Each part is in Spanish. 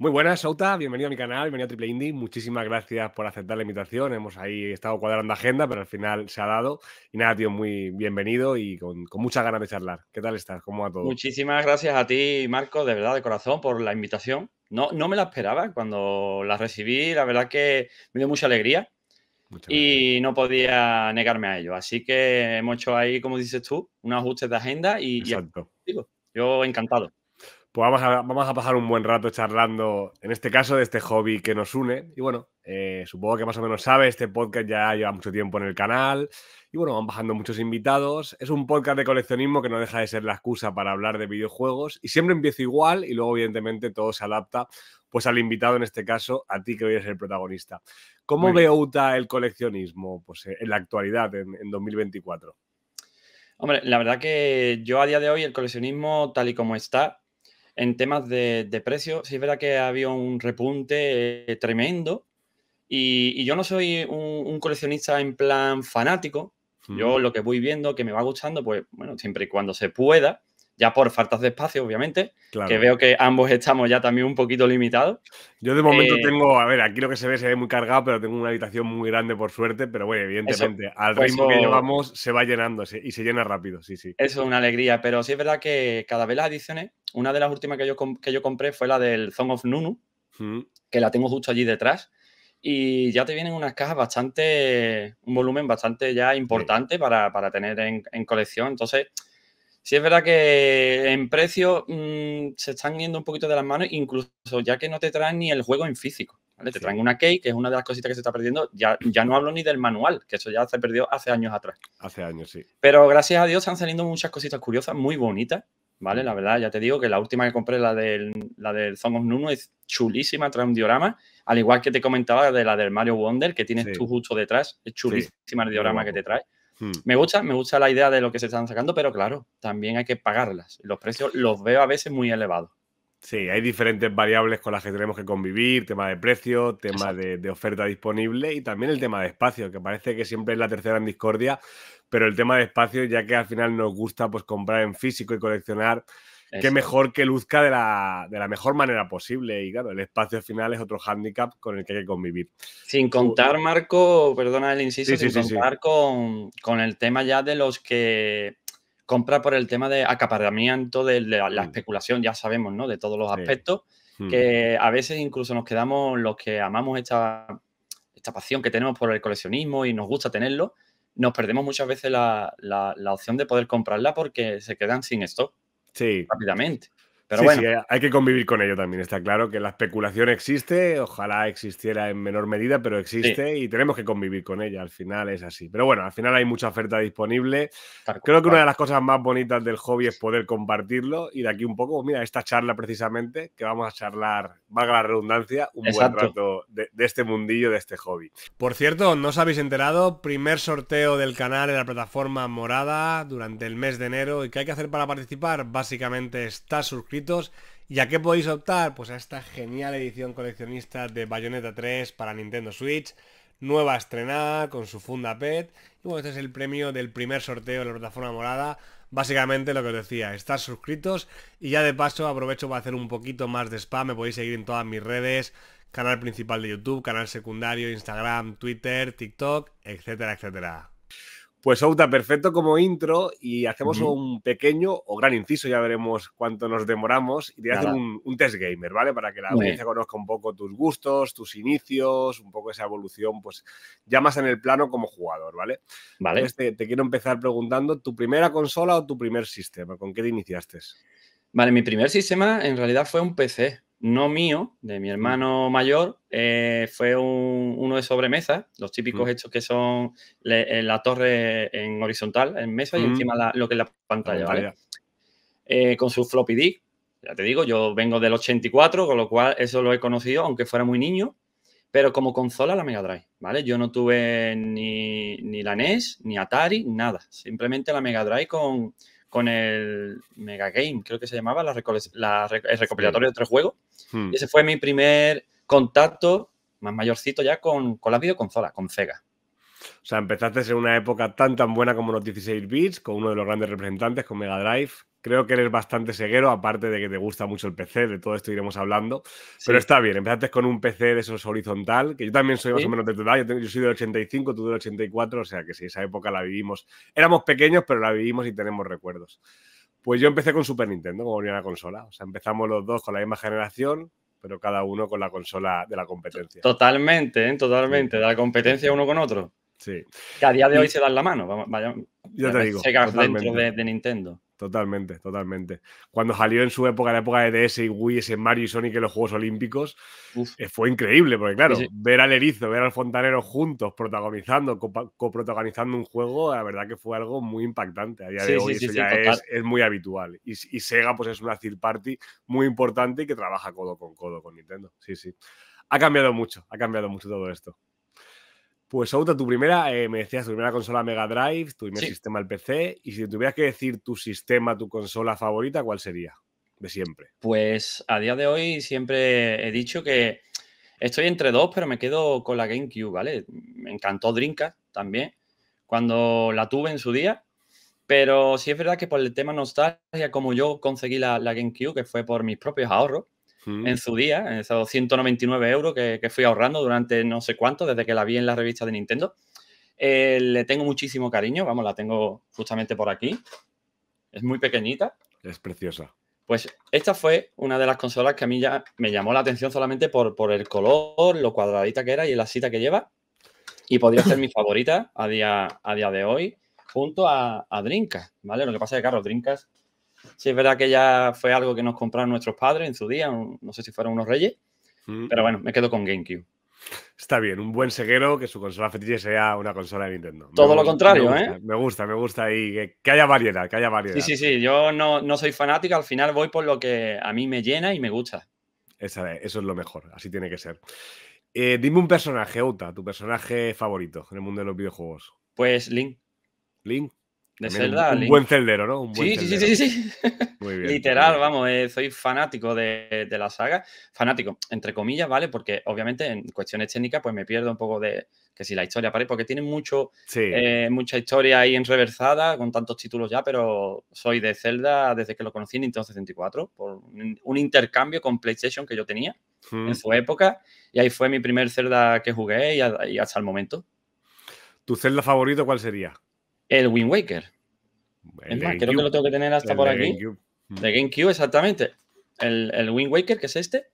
Muy buenas, Souta. Bienvenido a mi canal, bienvenido a Triple Indie. Muchísimas gracias por aceptar la invitación. Hemos ahí estado cuadrando agenda, pero al final se ha dado. Y nada, tío, muy bienvenido y con, muchas ganas de charlar. ¿Qué tal estás? ¿Cómo va todo? Muchísimas gracias a ti, Marco, de verdad, de corazón, por la invitación. No, no me la esperaba cuando la recibí. La verdad que me dio mucha alegría y no podía negarme a ello. Así que hemos hecho ahí, como dices tú, un ajuste de agenda y, y yo encantado. Pues vamos a, pasar un buen rato charlando, en este caso, de este hobby que nos une. Y bueno, eh, supongo que más o menos sabe, este podcast ya lleva mucho tiempo en el canal. Y bueno, van bajando muchos invitados. Es un podcast de coleccionismo que no deja de ser la excusa para hablar de videojuegos. Y siempre empiezo igual y luego, evidentemente, todo se adapta pues al invitado, en este caso, a ti que hoy eres el protagonista. ¿Cómo ve UTA el coleccionismo pues, eh, en la actualidad, en 2024? Hombre, la verdad que yo a día de hoy el coleccionismo tal y como está, en temas de, de precios, sí es verdad que había un repunte eh, tremendo. Y, yo no soy un, coleccionista en plan fanático. Yo lo que voy viendo, que me va gustando, pues bueno, siempre y cuando se pueda, ya por faltas de espacio, obviamente, que veo que ambos estamos ya también un poquito limitados. Yo de momento eh, tengo, a ver, aquí lo que se ve se ve muy cargado, pero tengo una habitación muy grande por suerte, pero bueno, evidentemente, al pues ritmo que llevamos se va llenando y se llena rápido, sí, sí. Eso es una alegría, pero sí es verdad que cada vez las adiciones, una de las últimas que yo, que yo compré fue la del Song of Nunu, que la tengo justo allí detrás y ya te vienen unas cajas bastante, un volumen bastante ya importante para, para, tener en, en, colección. Entonces, Sí, es verdad que en precio mm, se están yendo un poquito de las manos, incluso ya que no te traen ni el juego en físico. Te traen una key, que es una de las cositas que se está perdiendo. Ya, ya no hablo ni del manual, que eso ya se perdió hace años atrás. Hace años, sí. Pero gracias a Dios están saliendo muchas cositas curiosas, muy bonitas. ¿Vale? La verdad, ya te digo que la última que compré, la del, la del Song of Nuno, es chulísima, trae un diorama. Al igual que te comentaba de la del Mario Wonder, que tienes tú justo detrás, es chulísima el diorama que te trae. Hmm. Me gusta, me gusta la idea de lo que se están sacando, pero claro, también hay que pagarlas. Los precios los veo a veces muy elevados. Sí, hay diferentes variables con las que tenemos que convivir, tema de precio, tema de, oferta disponible y también el tema de espacio, que parece que siempre es la tercera en discordia, pero el tema de espacio, ya que al final nos gusta pues comprar en físico y coleccionar, Qué mejor que luzca de la, mejor manera posible. Y claro, el espacio final es otro hándicap con el que hay que convivir. Sin contar, eh, Marco, perdona el insisto, sin contar con, el tema ya de los que compra por el tema de acaparamiento, de la, mm. especulación, ya sabemos, ¿no? De todos los aspectos, mm. que a veces incluso nos quedamos los que amamos esta, esta pasión que tenemos por el coleccionismo y nos gusta tenerlo, nos perdemos muchas veces la, opción de poder comprarla porque se quedan sin esto sí. rápidamente sí, Sí, hay que convivir con ello también. Está claro que la especulación existe, ojalá existiera en menor medida, pero existe y tenemos que convivir con ella. Al final es así. Pero bueno, al final hay mucha oferta disponible. Creo que una de las cosas más bonitas del hobby es poder compartirlo y de aquí un poco, mira, esta charla precisamente, que vamos a charlar, valga la redundancia, un buen rato de, de este mundillo, de este hobby. Por cierto, no os habéis enterado, primer sorteo del canal en la plataforma morada durante el mes de enero y qué hay que hacer para participar. Básicamente está suscrito ¿Y a qué podéis optar? Pues a esta genial edición coleccionista de Bayonetta 3 para Nintendo Switch, nueva estrenada con su funda PET. Y bueno, este es el premio del primer sorteo de la plataforma morada. Básicamente lo que os decía, estar suscritos y ya de paso aprovecho para hacer un poquito más de spam, me podéis seguir en todas mis redes, canal principal de YouTube, canal secundario, Instagram, Twitter, TikTok, etcétera, etcétera. Pues Outa, perfecto como intro y hacemos un pequeño o gran inciso, ya veremos cuánto nos demoramos y te voy hacer un, test gamer, ¿vale? Para que la audiencia conozca un poco tus gustos, tus inicios, un poco esa evolución, pues ya más en el plano como jugador, ¿vale? Vale. te, te quiero empezar preguntando, ¿tu primera consola o tu primer sistema? ¿Con qué te iniciaste? Vale, mi primer sistema en realidad fue un PC, no mío, de mi mm. hermano mayor, eh, fue uno de sobremesa, los típicos mm. hechos que son eh, la torre en horizontal, en mesa y mm. encima lo que es la pantalla, ¿vale? Eh, con su floppy disk, ya te digo, yo vengo del 84, con lo cual eso lo he conocido, aunque fuera muy niño, pero como consola la Mega Drive, ¿vale? Yo no tuve ni, la NES, ni Atari, nada, simplemente la Mega Drive con, con el Mega Game, creo que se llamaba, el recopilatorio de tres juegos. Hmm. Ese fue mi primer contacto, más mayorcito ya, con, con la videoconsola, con Sega. O sea, empezaste en una época tan tan buena como los 16 bits, con uno de los grandes representantes, con Mega Drive. Creo que eres bastante ceguero, aparte de que te gusta mucho el PC, de todo esto iremos hablando. Pero está bien, empezaste con un PC de esos horizontal, que yo también soy más o menos de tu edad, yo, yo, soy del 85, tú del 84, o sea que sí, esa época la vivimos. Éramos pequeños, pero la vivimos y tenemos recuerdos. Pues yo empecé con Super Nintendo, como venía la consola. O sea, empezamos los dos con la misma generación, pero cada uno con la consola de la competencia. Totalmente, ¿eh? totalmente. De la competencia uno con otro. Sí. Que a día de hoy se dan la mano. Vaya, ya te eh, digo. dentro de Nintendo. Totalmente, totalmente. Cuando salió en su época, la época de DS y Wii, ese Mario y Sonic en los Juegos Olímpicos, eh, fue increíble, porque claro, ver al Erizo, ver al Fontanero juntos protagonizando, coprotagonizando un juego, la verdad que fue algo muy impactante. A día de hoy eso ya es, muy habitual. Y, y, Sega, pues es una third party muy importante y que trabaja codo con codo con Nintendo. Sí, sí. Ha cambiado mucho, ha cambiado mucho todo esto. Pues Auta, tu primera, eh, me decías, tu primera consola Mega Drive, tu primer sistema al PC, y si tuvieras que decir tu sistema, tu consola favorita, ¿cuál sería? De siempre. Pues a día de hoy siempre he dicho que estoy entre dos, pero me quedo con la GameCube, ¿vale? Me encantó Drinka también, cuando la tuve en su día, pero sí es verdad que por el tema nostalgia, como yo conseguí la, la GameCube, que fue por mis propios ahorros, en su día, en esos 199 euros que, fui ahorrando durante no sé cuánto, desde que la vi en la revista de Nintendo. Eh, le tengo muchísimo cariño, vamos, la tengo justamente por aquí. Es muy pequeñita. Es preciosa. Pues esta fue una de las consolas que a mí ya me llamó la atención solamente por, por el color, lo cuadradita que era y la cita que lleva. Y podría ser mi favorita a día, a día de hoy, junto a, a Drinkas, ¿vale? Lo que pasa es que, claro, Drinkas Sí, es verdad que ya fue algo que nos compraron nuestros padres en su día, no sé si fueron unos reyes, mm. pero bueno, me quedo con GameCube. Está bien, un buen seguero que su consola fetiche sea una consola de Nintendo. Todo lo contrario, ¿eh? Me gusta, me gusta y que, haya variedad, que haya variedad. Sí, sí, sí, yo no, soy fanático, al final voy por lo que a mí me llena y me gusta. eso es lo mejor, así tiene que ser. Eh, dime un personaje, Uta, tu personaje favorito en el mundo de los videojuegos. Pues Link. Link, de Zelda. Un, buen celdero, ¿no? sí, sí, sí, sí, Literal, vamos, eh, soy fanático de, la saga. Fanático, entre comillas, ¿vale? Porque obviamente en cuestiones técnicas, pues me pierdo un poco de que si la historia aparece, porque tiene mucho, eh, mucha historia ahí enreversada, con tantos títulos ya, pero soy de Zelda desde que lo conocí en Nintendo 64, por un, intercambio con PlayStation que yo tenía en su época, y ahí fue mi primer Zelda que jugué y, y hasta el momento. ¿Tu Zelda favorito cuál sería? El Wind Waker. es más, creo que lo tengo que tener hasta por aquí. De GameCube, exactamente. El, el Wind Waker, que es este.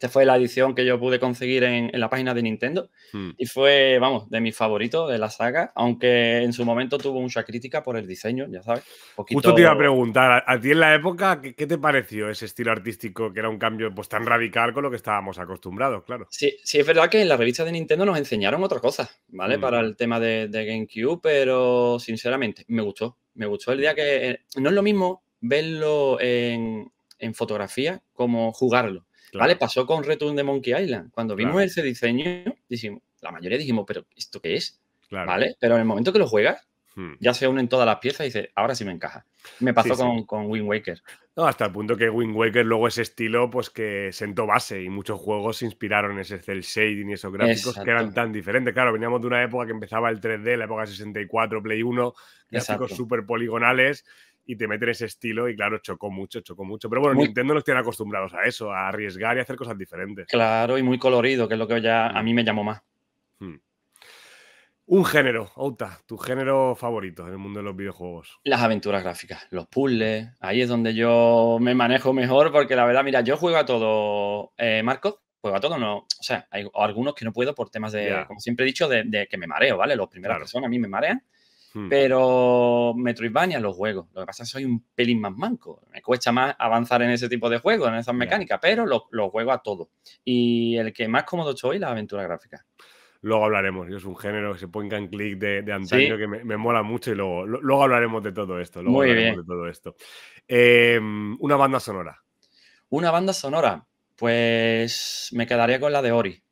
Esta fue la edición que yo pude conseguir en, la página de Nintendo hmm. y fue, vamos, de mis favoritos de la saga, aunque en su momento tuvo mucha crítica por el diseño, ya sabes. Justo te iba a preguntar, ¿a ti en la época qué, te pareció ese estilo artístico que era un cambio pues, tan radical con lo que estábamos acostumbrados, claro? Sí, sí, es verdad que en la revista de Nintendo nos enseñaron otra cosa, ¿vale? Hmm. Para el tema de, GameCube, pero sinceramente me gustó, me gustó el día que... Eh, no es lo mismo verlo en fotografía como jugarlo. ¿Vale? Pasó con Return de Monkey Island. Cuando vimos ese diseño, la mayoría dijimos, pero ¿esto qué es? ¿Vale? Pero en el momento que lo juegas, hmm. ya se unen todas las piezas y dices, ahora sí me encaja. Me pasó con, con Wind Waker. No, hasta el punto que Wind Waker luego ese estilo, pues que sentó base y muchos juegos se inspiraron en ese cel shading y esos gráficos que eran tan diferentes. Claro, veníamos de una época que empezaba el 3D, la época 64, Play 1, gráficos súper poligonales y te meten ese estilo y claro, chocó mucho, chocó mucho. Pero bueno, Nintendo los tiene acostumbrados a eso, a arriesgar y hacer cosas diferentes. Claro, y muy colorido, que es lo que a mm. mí me llamó más. Hmm. Un género, Outa, tu género favorito en el mundo de los videojuegos. Las aventuras gráficas, los puzzles, ahí es donde yo me manejo mejor porque la verdad, mira, yo juego a todo, eh, Marco, juego a todo, no, o sea, hay algunos que no puedo por temas de, como siempre he dicho, de, que me mareo, ¿vale? Los primeras claro. personas a mí me marean Hmm. Pero Metroidvania los juego. Lo que pasa es que soy un pelín más manco. Me cuesta más avanzar en ese tipo de juegos, en esas mecánicas, pero los lo juego a todo. Y el que más cómodo soy, la aventura gráfica. Luego hablaremos. Es un género que se ponga en clic de, antaño que me, mola mucho y luego, hablaremos de todo esto. Luego hablaremos de todo esto. Em, una banda sonora. Una banda sonora. Pues me quedaría con la de Ori.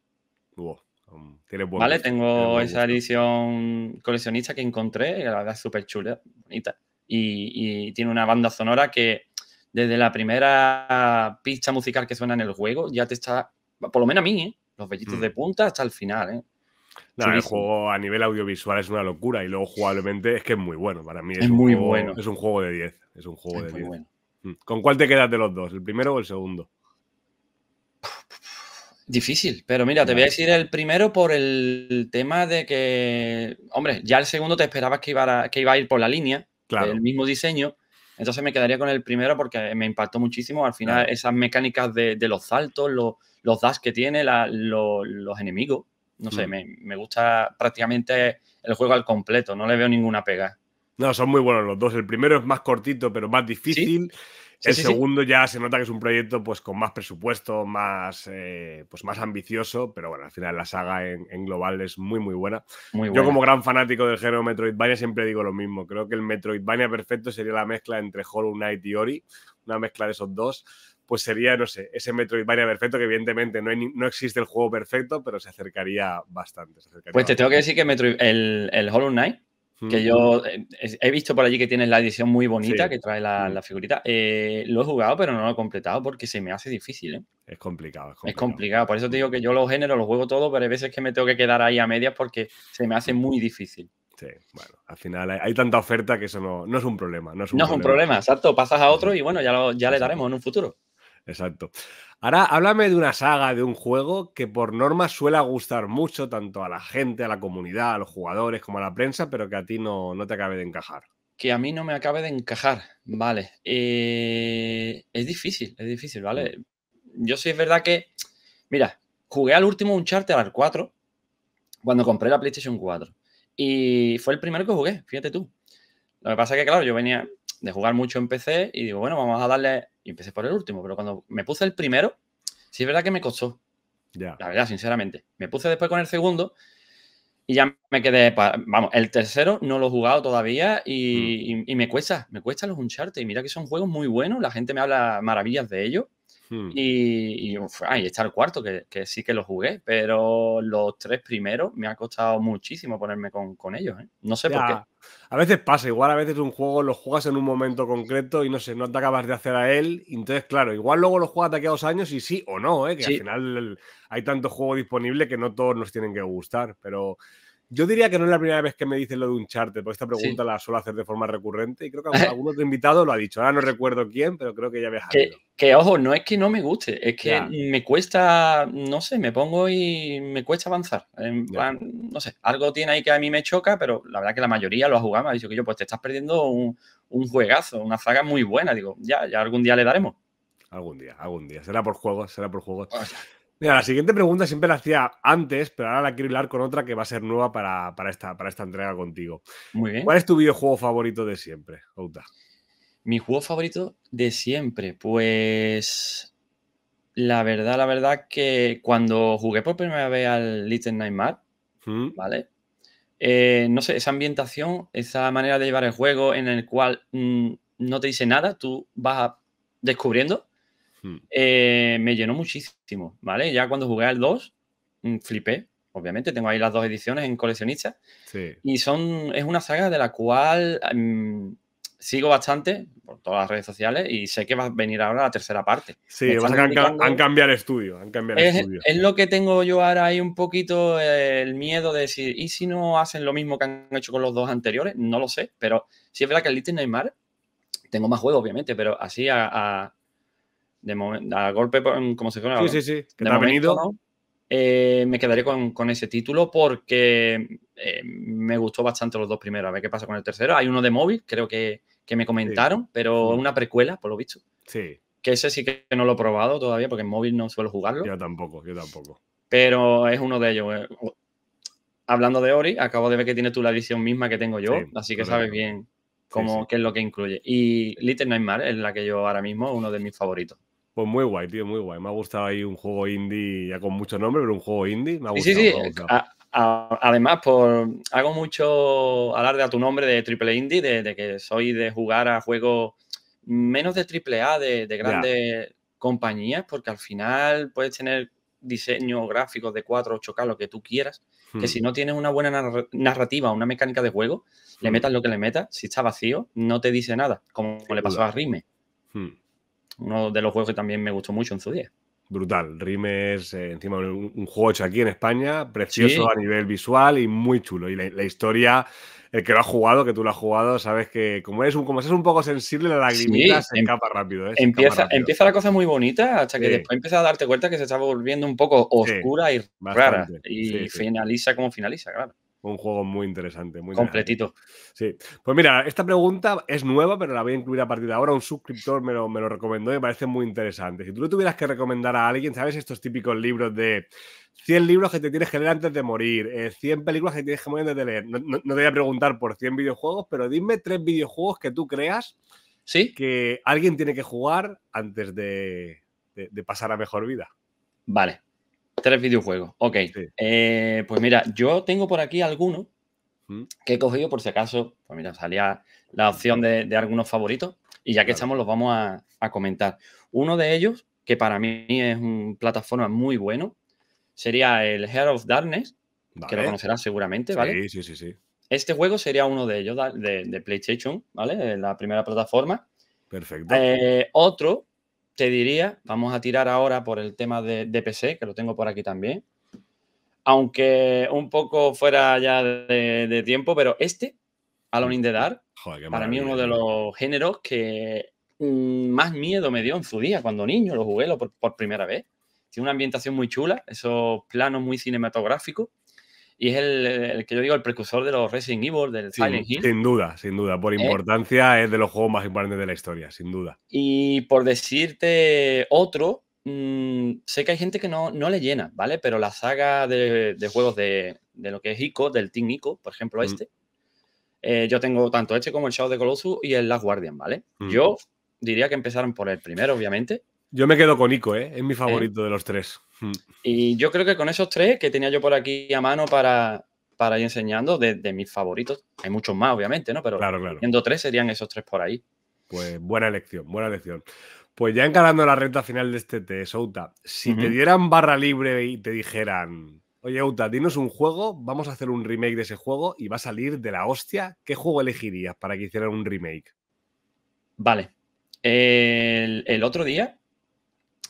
Um, vale, tengo esa edición coleccionista que encontré, la verdad es súper chula, bonita. Y, tiene una banda sonora que desde la primera pista musical que suena en el juego ya te está, por lo menos a mí, ¿eh? los vellitos mm. de punta hasta el final. ¿eh? el juego a nivel audiovisual es una locura y luego jugablemente es que es muy bueno. Para mí es, muy bueno. Es un juego de 10. Es un juego de 10. Mm. ¿Con cuál te quedas de los dos? ¿El primero o el segundo? Difícil, pero mira, te voy a decir el primero por el tema de que, hombre, ya el segundo te esperabas que iba a, que iba a ir por la línea, el mismo diseño, entonces me quedaría con el primero porque me impactó muchísimo. Al final, esas mecánicas de, los saltos, los, das que tiene, los, enemigos, no sé, mm. me, gusta prácticamente el juego al completo, no le veo ninguna pega. No, son muy buenos los dos. El primero es más cortito, pero más difícil el segundo ya se nota que es un proyecto pues, con más presupuesto, más, eh, pues, más ambicioso, pero bueno, al final la saga en, global es muy, muy buena. Yo como gran fanático del género Metroidvania siempre digo lo mismo. Creo que el Metroidvania perfecto sería la mezcla entre Hollow Knight y Ori, una mezcla de esos dos, pues sería, no sé, ese Metroidvania perfecto, que evidentemente no, no existe el juego perfecto, pero se acercaría bastante. pues te tengo que decir que el, el, Hollow Knight que yo eh, he visto por allí que tienes la edición muy bonita que trae la, figurita. Eh, lo he jugado, pero no lo he completado porque se me hace difícil. ¿eh? Es, complicado, es, complicado, Por eso te digo que yo los género los juego todo pero hay veces que me tengo que quedar ahí a medias porque se me hace muy difícil. Sí, bueno, al final hay, tanta oferta que eso no, es un problema. No es un, problema. exacto. Pasas a otro y bueno, ya, ya le daremos en un futuro. Exacto. Ahora háblame de una saga, de un juego que por norma suele gustar mucho tanto a la gente, a la comunidad, a los jugadores como a la prensa, pero que a ti no, no te acabe de encajar. Que a mí no me acabe de encajar, vale. Eh, es difícil, es difícil, mm. ¿vale? Yo sí es verdad que, mira, jugué al último Uncharted al 4 cuando compré la PlayStation 4. Y fue el primero que jugué, fíjate tú. Lo que pasa es que, claro, yo venía de jugar mucho en PC y digo, bueno, vamos a darle y empecé por el último. Pero cuando me puse el primero, sí es verdad que me costó. La verdad, sinceramente. Me puse después con el segundo y ya me quedé. vamos, el tercero no lo he jugado todavía mm. y, y me cuesta, me cuesta los Uncharted. Y mira que son juegos muy buenos, la gente me habla maravillas de ellos. Hmm. Y, ahí está el cuarto, que, sí que lo jugué, pero los tres primeros me ha costado muchísimo ponerme con, ellos. ¿eh? No sé por qué. A veces pasa, igual a veces un juego lo juegas en un momento concreto y no sé, no te acabas de hacer a él. Entonces, claro, igual luego lo juegas de aquí a dos años y sí o no, ¿eh? que al final hay tanto juego disponible que no todos nos tienen que gustar, pero. Yo diría que no es la primera vez que me dicen lo de un charter, porque esta pregunta la suelo hacer de forma recurrente y creo que algún otro invitado lo ha dicho. Ahora no recuerdo quién, pero creo que ya había que, que ojo, no es que no me guste, es que me cuesta, no sé, me pongo y me cuesta avanzar. En plan, no sé, algo tiene ahí que a mí me choca, pero la verdad que la mayoría lo ha jugado. Me ha dicho que yo, pues te estás perdiendo un, juegazo, una saga muy buena. Digo, ya, ya algún día le daremos. Algún día, algún día. Será por juego, será por juego la siguiente pregunta siempre la hacía antes, pero ahora la quiero hablar con otra que va a ser nueva para, esta, para esta entrega contigo. Muy bien. ¿Cuál es tu videojuego favorito de siempre, Outa? Mi juego favorito de siempre, pues. La verdad, la verdad que cuando jugué por primera vez al Little Nightmare, mm. ¿vale? Eh, no sé, esa ambientación, esa manera de llevar el juego en el cual mm, no te dice nada, tú vas descubriendo Hmm. Eh, me llenó muchísimo, ¿vale? Ya cuando jugué al 2, mm, flipé, obviamente. Tengo ahí las dos ediciones en coleccionista. Y son, es una saga de la cual mm, sigo bastante por todas las redes sociales y sé que va a venir ahora la tercera parte. Sí, van a cambiar, han cambiado el estudio. es, lo que tengo yo ahora ahí un poquito eh, el miedo de decir, ¿y si no hacen lo mismo que han hecho con los dos anteriores? No lo sé, pero sí es verdad que el Little Neymar tengo más juegos, obviamente, pero así a, de momento, a golpe, como se llama sí, sí, eh, me quedaré con, ese título porque eh, me gustó bastante los dos primeros. A ver qué pasa con el tercero. Hay uno de móvil, creo que, me comentaron, pero una precuela, por lo visto. Sí. Que ese sí que no lo he probado todavía porque en móvil no suelo jugarlo. Yo tampoco, yo tampoco. Pero es uno de ellos. Eh. Hablando de Ori, acabo de ver que tienes tú la edición misma que tengo yo, así que sabes bien cómo, qué es lo que incluye. Y Little Nightmare es la que yo ahora mismo, uno de mis favoritos. Pues muy guay, tío, muy guay. Me ha gustado ahí un juego indie, ya con mucho nombre, pero un juego indie. Sí, sí, además, por, hago mucho alarde a tu nombre de triple indie, de, que soy de jugar a juegos menos de triple A, de, grandes compañías, porque al final puedes tener diseño gráfico de 4, 8K, lo que tú quieras, que hmm. si no tienes una buena narrativa, una mecánica de juego, le hmm. metas lo que le metas, si está vacío, no te dice nada, como le pasó a Rime. Hmm uno de los juegos que también me gustó mucho en su día. Brutal, Rimes, eh, encima un, juego hecho aquí en España, precioso a nivel visual y muy chulo. Y la, historia, el que lo ha jugado, que tú lo has jugado, sabes que como eres un, como es un poco sensible, la lagrimita se em- escapa rápido, ¿eh? empieza, Empieza la cosa muy bonita hasta que después empieza a darte cuenta que se está volviendo un poco oscura y rara. Y finaliza como finaliza, claro. Un juego muy interesante, muy Completito. Sí. Pues mira, esta pregunta es nueva, pero la voy a incluir a partir de ahora. Un suscriptor me lo, recomendó y me parece muy interesante. Si tú lo tuvieras que recomendar a alguien, ¿sabes? Estos típicos libros de 100 libros que te tienes que leer antes de morir, 100 eh, películas que tienes que morir antes de leer. No, te voy a preguntar por 100 videojuegos, pero dime tres videojuegos que tú creas ¿Sí? que alguien tiene que jugar antes de pasar a mejor vida. Vale. Tres videojuegos, ok. Eh, pues mira, yo tengo por aquí algunos que he cogido por si acaso, pues mira, salía la opción de, algunos favoritos y ya que estamos los vamos a, comentar. Uno de ellos, que para mí es una plataforma muy bueno, sería el Hair of Darkness, que lo conocerás seguramente, ¿vale? Sí, sí, sí, sí. Este juego sería uno de ellos, de, PlayStation, ¿vale? La primera plataforma. Perfecto. Eh, otro te diría, vamos a tirar ahora por el tema de, PC, que lo tengo por aquí también, aunque un poco fuera ya de, tiempo, pero este, Alone in the Dark, para mí uno de los géneros que mm, más miedo me dio en su día, cuando niño lo jugué por, por primera vez. Tiene una ambientación muy chula, esos planos muy cinematográficos y es el, que yo digo el precursor de los racing Evil, del Silent Hill. Sin duda, sin duda. Por eh, importancia es de los juegos más importantes de la historia, sin duda. Y por decirte otro, mm, sé que hay gente que no, no le llena, ¿vale? Pero la saga de, juegos de, lo que es ICO, del Team ICO, por ejemplo, mm. este. Eh, yo tengo tanto este como el Shadow de Colossus y el Last Guardian, ¿vale? Mm. Yo diría que empezaron por el primero, obviamente. Yo me quedo con Ico, ¿eh? Es mi favorito de los tres. Hmm. Y yo creo que con esos tres que tenía yo por aquí a mano para, para ir enseñando, de, mis favoritos, hay muchos más, obviamente, ¿no? Pero claro, tres serían esos tres por ahí. Pues buena elección, buena elección. Pues ya encarando la recta final de este test, Outa, si te dieran barra libre y te dijeran, oye Outa, dinos un juego, vamos a hacer un remake de ese juego y va a salir de la hostia, ¿qué juego elegirías para que hicieran un remake? Vale. el otro día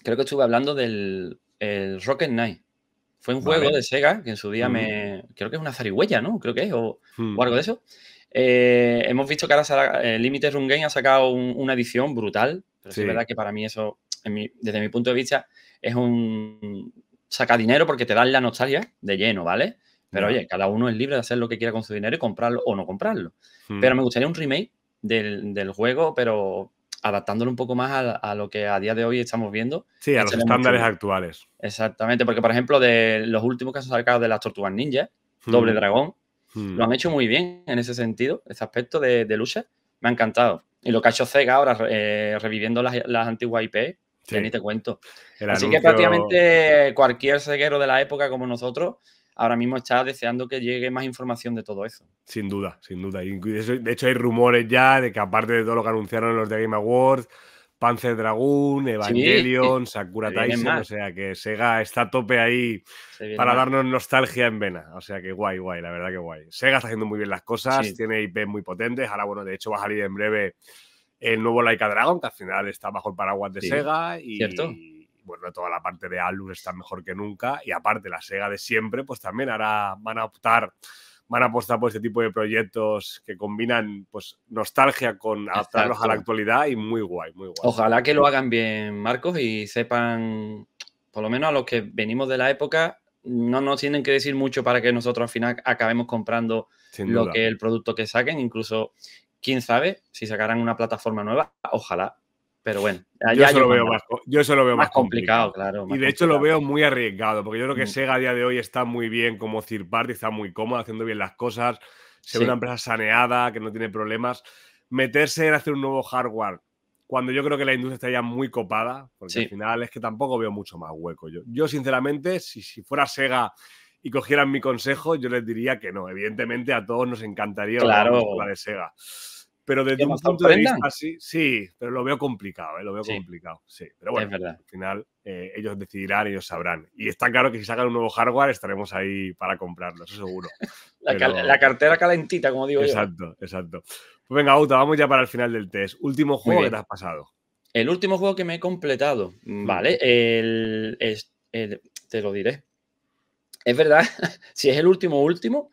creo que estuve hablando del el Rocket Knight. Fue un juego de Sega que en su día me. Creo que es una zarigüeya, ¿no? Creo que es, o, hmm. algo de eso. Eh, hemos visto que ahora eh, Limited Run Game ha sacado una edición brutal, pero es verdad que para mí eso, desde mi punto de vista, es un saca dinero porque te dan la nostalgia de lleno, ¿vale? Pero oye, cada uno es libre de hacer lo que quiera con su dinero y comprarlo o no comprarlo. Hmm. Pero me gustaría un remake del, juego, pero adaptándolo un poco más a, lo que a día de hoy estamos viendo. Sí, a este los estándares actuales. Exactamente, porque por ejemplo, de los últimos que han de las Tortugas Ninja, hmm. Doble Dragón, hmm. lo han hecho muy bien en ese sentido, ese aspecto de, lucha, me ha encantado. Y lo que ha hecho Sega ahora, eh, reviviendo las, las antiguas IP, ni te cuento. Así que prácticamente cualquier ceguero de la época como nosotros ahora mismo está deseando que llegue más información de todo eso. Sin duda, sin duda. De hecho, hay rumores ya de que aparte de todo lo que anunciaron los de Game Awards, Panzer Dragoon, Evangelion, Sakura Taisen, o sea que Sega está a tope ahí para darnos nostalgia en vena. O sea que guay, guay, la verdad que guay. Sega está haciendo muy bien las cosas, tiene IP muy potentes. Ahora, bueno, de hecho va a salir en breve el nuevo Laika Dragon, que al final está bajo el paraguas de Sega. Y, ¿Cierto? bueno, toda la parte de Alu está mejor que nunca y aparte la Sega de siempre, pues también hará, van a optar van a apostar por este tipo de proyectos que combinan pues nostalgia con adaptarlos a la actualidad y muy guay, muy guay. Ojalá que lo hagan bien, Marcos, y sepan, por lo menos a los que venimos de la época, no nos tienen que decir mucho para que nosotros al final acabemos comprando lo que el producto que saquen, incluso quién sabe si sacarán una plataforma nueva, ojalá pero bueno, yo eso, lo veo más, yo lo veo más, complicado, claro. y de hecho lo veo muy arriesgado, porque yo creo que mm. Sega a día de hoy está muy bien como third party, está muy cómodo, haciendo bien las cosas, ser una empresa saneada, que no tiene problemas. Meterse en hacer un nuevo hardware cuando yo creo que la industria está ya muy copada, porque al final es que tampoco veo mucho más hueco. Yo, sinceramente, si, si fuera Sega y cogieran mi consejo, yo les diría que no. Evidentemente a todos nos encantaría claro. la de Sega. Pero desde un punto de vista sí, sí, pero lo veo complicado, ¿eh? lo veo complicado, sí. Pero bueno, al final eh, ellos decidirán, ellos sabrán. Y está claro que si sacan un nuevo hardware estaremos ahí para comprarlo, eso seguro. la, cartera calentita, como digo yo. Exacto, exacto. Pues venga, auto vamos ya para el final del test. Último juego que te has pasado. El último juego que me he completado, mm. vale, te lo diré. Es verdad, si es el último último,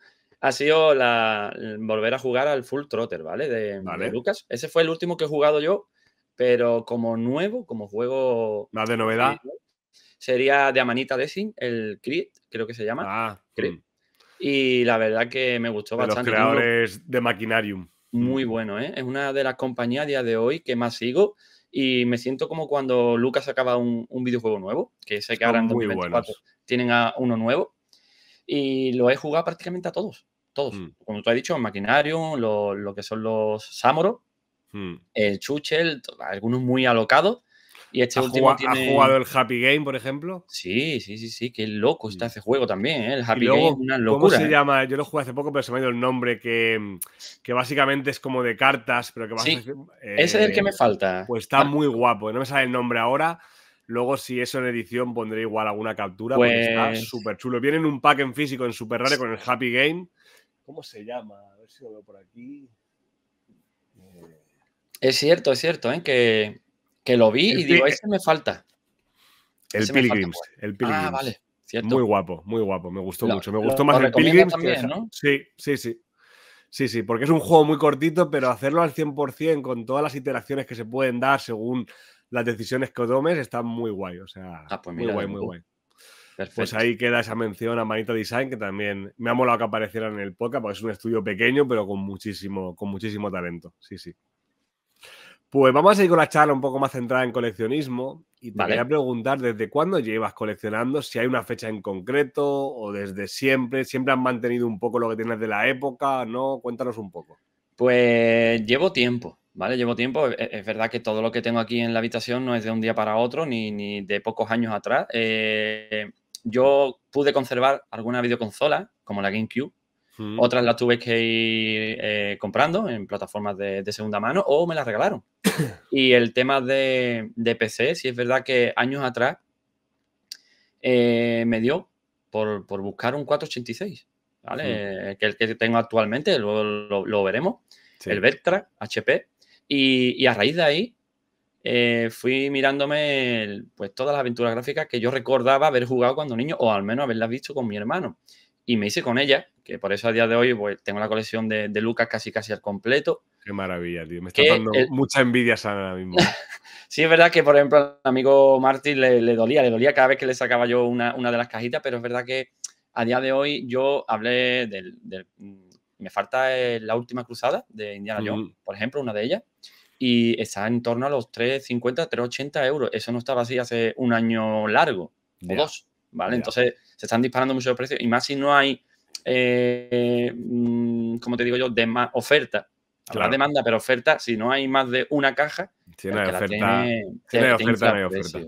ha sido la, volver a jugar al Full Trotter, ¿vale? De, Lucas. Ese fue el último que he jugado yo, pero como nuevo, como juego... Más de novedad. Sería de Amanita Design, el Crit, creo que se llama. Ah. Crit. Mm. Y la verdad que me gustó de bastante. Los creadores de Machinarium. Muy mm. bueno, ¿eh? Es una de las compañías a día de hoy que más sigo y me siento como cuando Lucas acaba un, videojuego nuevo, que sé que ahora en 2024 tienen uno nuevo y lo he jugado prácticamente a todos todos. Mm. Como tú has dicho, Maquinarium, lo, lo que son los Samoro mm. el Chuchel, algunos muy alocados. Y este último jugado, ¿Ha jugado el Happy Game, por ejemplo? Sí, sí, sí, sí, qué loco está mm. ese juego también, ¿eh? El Happy Game una locura. ¿Cómo se ¿eh? llama? Yo lo jugué hace poco, pero se me ha ido el nombre, que, que básicamente es como de cartas, pero que va a... eh, Ese es el que eh, me falta. Pues está ah. muy guapo, no me sale el nombre ahora. Luego, si eso en edición, pondré igual alguna captura, porque está súper pues chulo. Viene un pack en físico en Super Rare con el Happy Game. ¿Cómo se llama? A ver si lo veo por aquí. Eh, es cierto, es cierto, ¿eh? que, lo vi y digo, ese me falta. El Pilgrims. el Pilgrims. Ah, vale. Cierto. Muy guapo, muy guapo. Me gustó mucho. Me gustó más el Pilgrims. También, ¿no? Sí, sí, sí. Sí, sí, porque es un juego muy cortito, pero hacerlo al 100% con todas las interacciones que se pueden dar según las decisiones que tomes está muy guay. O sea, ah, pues muy guay, ¿eh? muy guay. Pues ahí queda esa mención a Manita Design, que también me ha molado que apareciera en el podcast, porque es un estudio pequeño, pero con muchísimo, con muchísimo talento. Sí, sí. Pues vamos a seguir con la charla un poco más centrada en coleccionismo. Y te voy a preguntar desde cuándo llevas coleccionando, si hay una fecha en concreto o desde siempre, siempre han mantenido un poco lo que tienes de la época, ¿no? Cuéntanos un poco. Pues llevo tiempo, ¿vale? Llevo tiempo. E, e, es verdad que todo lo que tengo aquí en la habitación no es de un día para otro, ni, ni de pocos años atrás. Eh, yo pude conservar alguna videoconsola, como la GameCube, mm. otras las tuve que ir eh, comprando en plataformas de, segunda mano o me las regalaron. y el tema de, de PC, si es verdad que años atrás eh, me dio por, buscar un 486, ¿vale? Mm. Que el que tengo actualmente, luego lo, veremos, el Vectra HP. y, a raíz de ahí eh, fui mirándome pues todas las aventuras gráficas que yo recordaba haber jugado cuando niño o al menos haberlas visto con mi hermano. Y me hice con ella, que por eso a día de hoy pues, tengo la colección de, Lucas casi casi al completo. Qué maravilla, tío. Me está dando mucha envidia Sara ahora mismo. sí, es verdad que, por ejemplo, al amigo Martín le, dolía, le dolía cada vez que le sacaba yo una, una, de las cajitas, pero es verdad que a día de hoy yo hablé del... Mm, me falta eh, la última cruzada de Indiana Jones, por ejemplo, una de ellas y está en torno a los 3,50, 3,80 euros. Eso no estaba así hace un año largo o dos, ¿vale? Entonces se están disparando mucho los precios y más si no hay, eh, mm, como te digo yo, de más oferta. Habrá demanda, pero oferta, si no hay más de una caja, si no oferta, tiene, no oferta,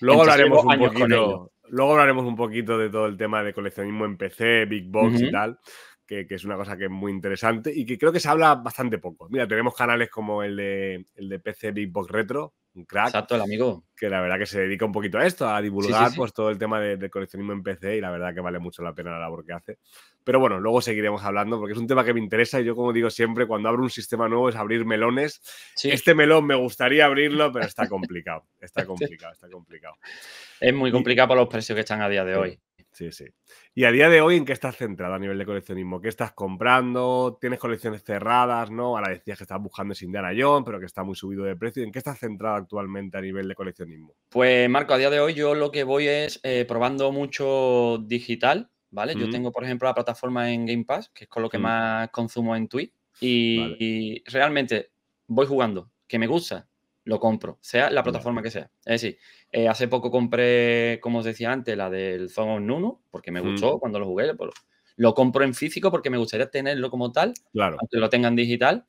Luego hablaremos un poquito, luego hablaremos un poquito de todo el tema de coleccionismo en PC, Big Box y tal que, es una cosa que es muy interesante y que creo que se habla bastante poco. Mira, tenemos canales como el de, el de PC Big Box Retro, un crack. Exacto, el amigo. Que la verdad que se dedica un poquito a esto, a divulgar pues todo el tema del de coleccionismo en PC y la verdad que vale mucho la pena la labor que hace. Pero bueno, luego seguiremos hablando porque es un tema que me interesa y yo como digo siempre, cuando abro un sistema nuevo es abrir melones. Este melón me gustaría abrirlo, pero está complicado, está complicado, está complicado. Es muy complicado por los precios que están a día de hoy. Sí, sí. ¿Y a día de hoy en qué estás centrado a nivel de coleccionismo? ¿Qué estás comprando? ¿Tienes colecciones cerradas? ¿No? Ahora decías que estás buscando Sin Indiana Jones, pero que está muy subido de precio. ¿En qué estás centrado actualmente a nivel de coleccionismo? Pues, Marco, a día de hoy yo lo que voy es eh, probando mucho digital, ¿vale? Yo tengo, por ejemplo, la plataforma en Game Pass, que es con lo que más consumo en Twitch. y realmente voy jugando, que me gusta, lo compro, sea la plataforma que sea. Es decir, eh, hace poco compré, como os decía antes, la del Zone of Nuno, porque me gustó cuando lo jugué. Lo, lo, compro en físico porque me gustaría tenerlo como tal, claro. aunque lo tengan digital.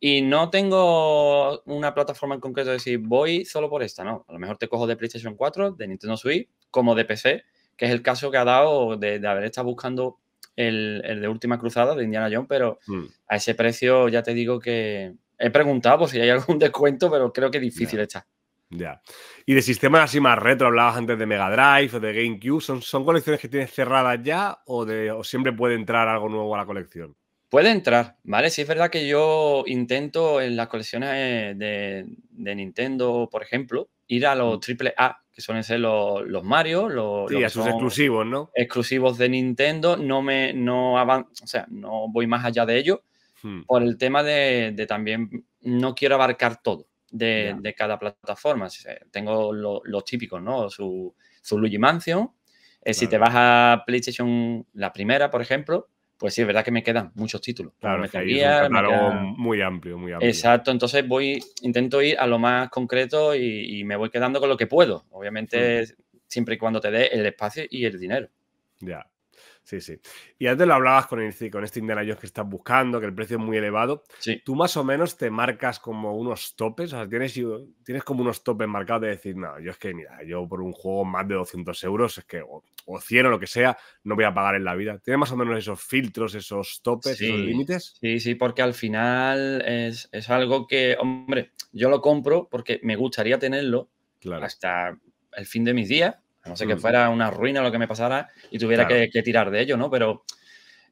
Y no tengo una plataforma en concreto de decir, voy solo por esta, no. A lo mejor te cojo de PlayStation 4, de Nintendo Switch, como de PC, que es el caso que ha dado de, haber estado buscando el, el, de Última Cruzada de Indiana Jones, pero mm. a ese precio ya te digo que, He preguntado si hay algún descuento, pero creo que es difícil echar. Ya. Y de sistemas así más retro, hablabas antes de Mega Drive o de GameCube, ¿son, colecciones que tienes cerradas ya o, de, siempre puede entrar algo nuevo a la colección? Puede entrar, ¿vale? Si es verdad que yo intento en las colecciones eh, de, Nintendo, por ejemplo, ir a los mm. triple A, que son ser los, Mario, los, sí, a sus exclusivos, ¿no? Exclusivos de Nintendo, no me no o sea, no voy más allá de ello. Hmm. por el tema de, también no quiero abarcar todo de, cada plataforma. Tengo los típicos, ¿no? Su, Luigi Mansion. Eh, si te vas a PlayStation, la primera, por ejemplo, pues sí, es verdad que me quedan muchos títulos. Claro, me un muy amplio, muy amplio. Exacto, entonces voy, intento ir a lo más concreto y, me voy quedando con lo que puedo. Obviamente, hmm. siempre y cuando te dé el espacio y el dinero. Ya. Sí, sí. Y antes lo hablabas con, este, con este Indiana Jones que estás buscando, que el precio es muy elevado. Sí. Tú más o menos te marcas como unos topes, o sea, tienes, tienes como unos topes marcados de decir, no, yo es que, mira, yo por un juego más de 200 euros, es que, o, o 100 o lo que sea, no voy a pagar en la vida. ¿Tienes más o menos esos filtros, esos topes, esos límites? Sí, sí, porque al final es, algo que, hombre, yo lo compro porque me gustaría tenerlo hasta el fin de mis días no sé que mm. fuera una ruina lo que me pasara y tuviera que, tirar de ello, ¿no? Pero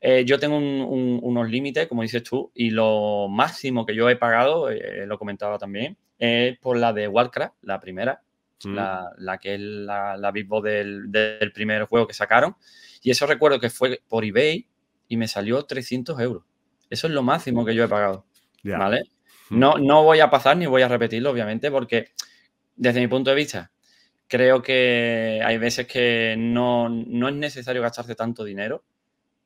eh, yo tengo unos límites, como dices tú, y lo máximo que yo he pagado, eh, lo comentaba también, es por la de Warcraft, la primera, mm. la, que es la, la del, primer juego que sacaron. Y eso recuerdo que fue por eBay y me salió 300 euros. Eso es lo máximo que yo he pagado. ¿Vale? Mm. No, no voy a pasar ni voy a repetirlo, obviamente, porque desde mi punto de vista, creo que hay veces que no, es necesario gastarse tanto dinero,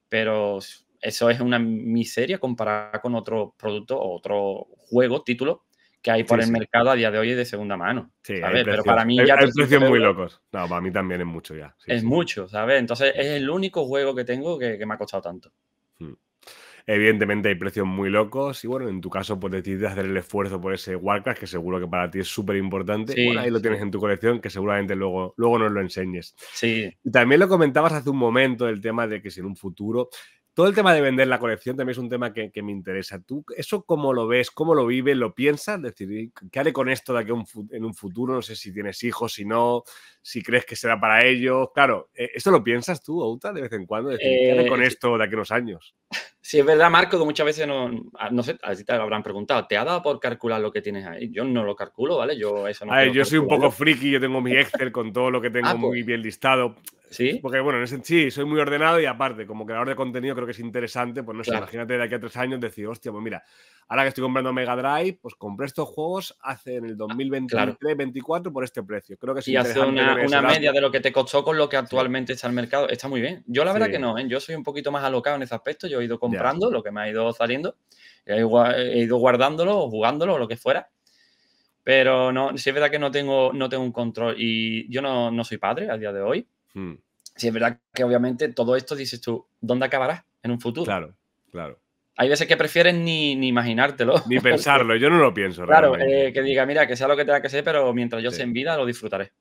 pero eso es una miseria comparada con otro producto o otro juego, título que hay por el mercado a día de hoy de segunda mano. Sí, Pero para mí ya... Hay, precios muy locos. No, para mí también es mucho ya. es mucho, ¿sabes? Entonces es el único juego que tengo que, me ha costado tanto. Hmm. Evidentemente hay precios muy locos y bueno, en tu caso pues decidiste hacer el esfuerzo por ese Warcraft que seguro que para ti es súper importante. y ahí lo tienes en tu colección que seguramente luego, luego nos lo enseñes. Sí. también lo comentabas hace un momento el tema de que si en un futuro... Todo el tema de vender la colección también es un tema que, me interesa. ¿Tú eso cómo lo ves? ¿Cómo lo vives? ¿Lo piensas? Decir, ¿qué haré con esto de aquí en un futuro? No sé si tienes hijos, si no, si crees que será para ellos. Claro, ¿e-, ¿esto lo piensas tú, Auta, de vez en cuando? Decir, ¿qué haré eh, con esto de aquí unos años? si es verdad, Marco, muchas veces no, ah, no sé, a te lo habrán preguntado, ¿te ha dado por calcular lo que tienes ahí? Yo no lo calculo, ¿vale? Yo eso no. yo soy un poco friki, yo tengo mi Excel con todo lo que tengo ah, pues. muy bien listado. Sí. Porque bueno, en ese, sí, soy muy ordenado y aparte, como creador de contenido creo que es interesante, pues no sé, imagínate de aquí a tres años decir, hostia, pues mira, ahora que estoy comprando Mega Drive, pues compré estos juegos hace en el 2023, 24 por este precio. Creo que sí Y hace una, media de lo que te costó con lo que actualmente está el mercado. Está muy bien. Yo la verdad que no, ¿eh? yo soy un poquito más alocado en ese aspecto, yo he ido comprando lo que me ha ido saliendo. He ido guardándolo, o jugándolo, o lo que fuera. Pero no, si es verdad que no tengo, no tengo un control y yo no, soy padre a día de hoy. Hmm. Si es verdad que obviamente todo esto dices tú, ¿dónde acabarás en un futuro? Claro, claro. Hay veces que prefieres ni, ni imaginártelo. Ni pensarlo, yo no lo pienso. Claro, eh, que diga, mira, que sea lo que tenga que ser, pero mientras yo esté en vida lo disfrutaré.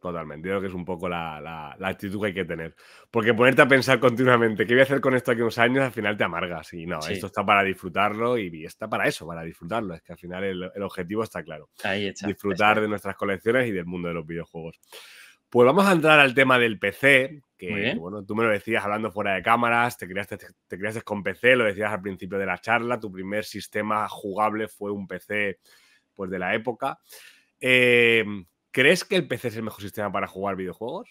Totalmente. creo que es un poco la, actitud que hay que tener. Porque ponerte a pensar continuamente, ¿qué voy a hacer con esto aquí unos años? Al final te amargas. Y no, esto está para disfrutarlo y está para eso, para disfrutarlo. Es que al final el, objetivo está claro. Disfrutar de nuestras colecciones y del mundo de los videojuegos. Pues vamos a entrar al tema del PC, que bueno, tú me lo decías hablando fuera de cámaras, te creaste, te con PC, lo decías al principio de la charla, tu primer sistema jugable fue un PC pues de la época. Eh, ¿Crees que el PC es el mejor sistema para jugar videojuegos?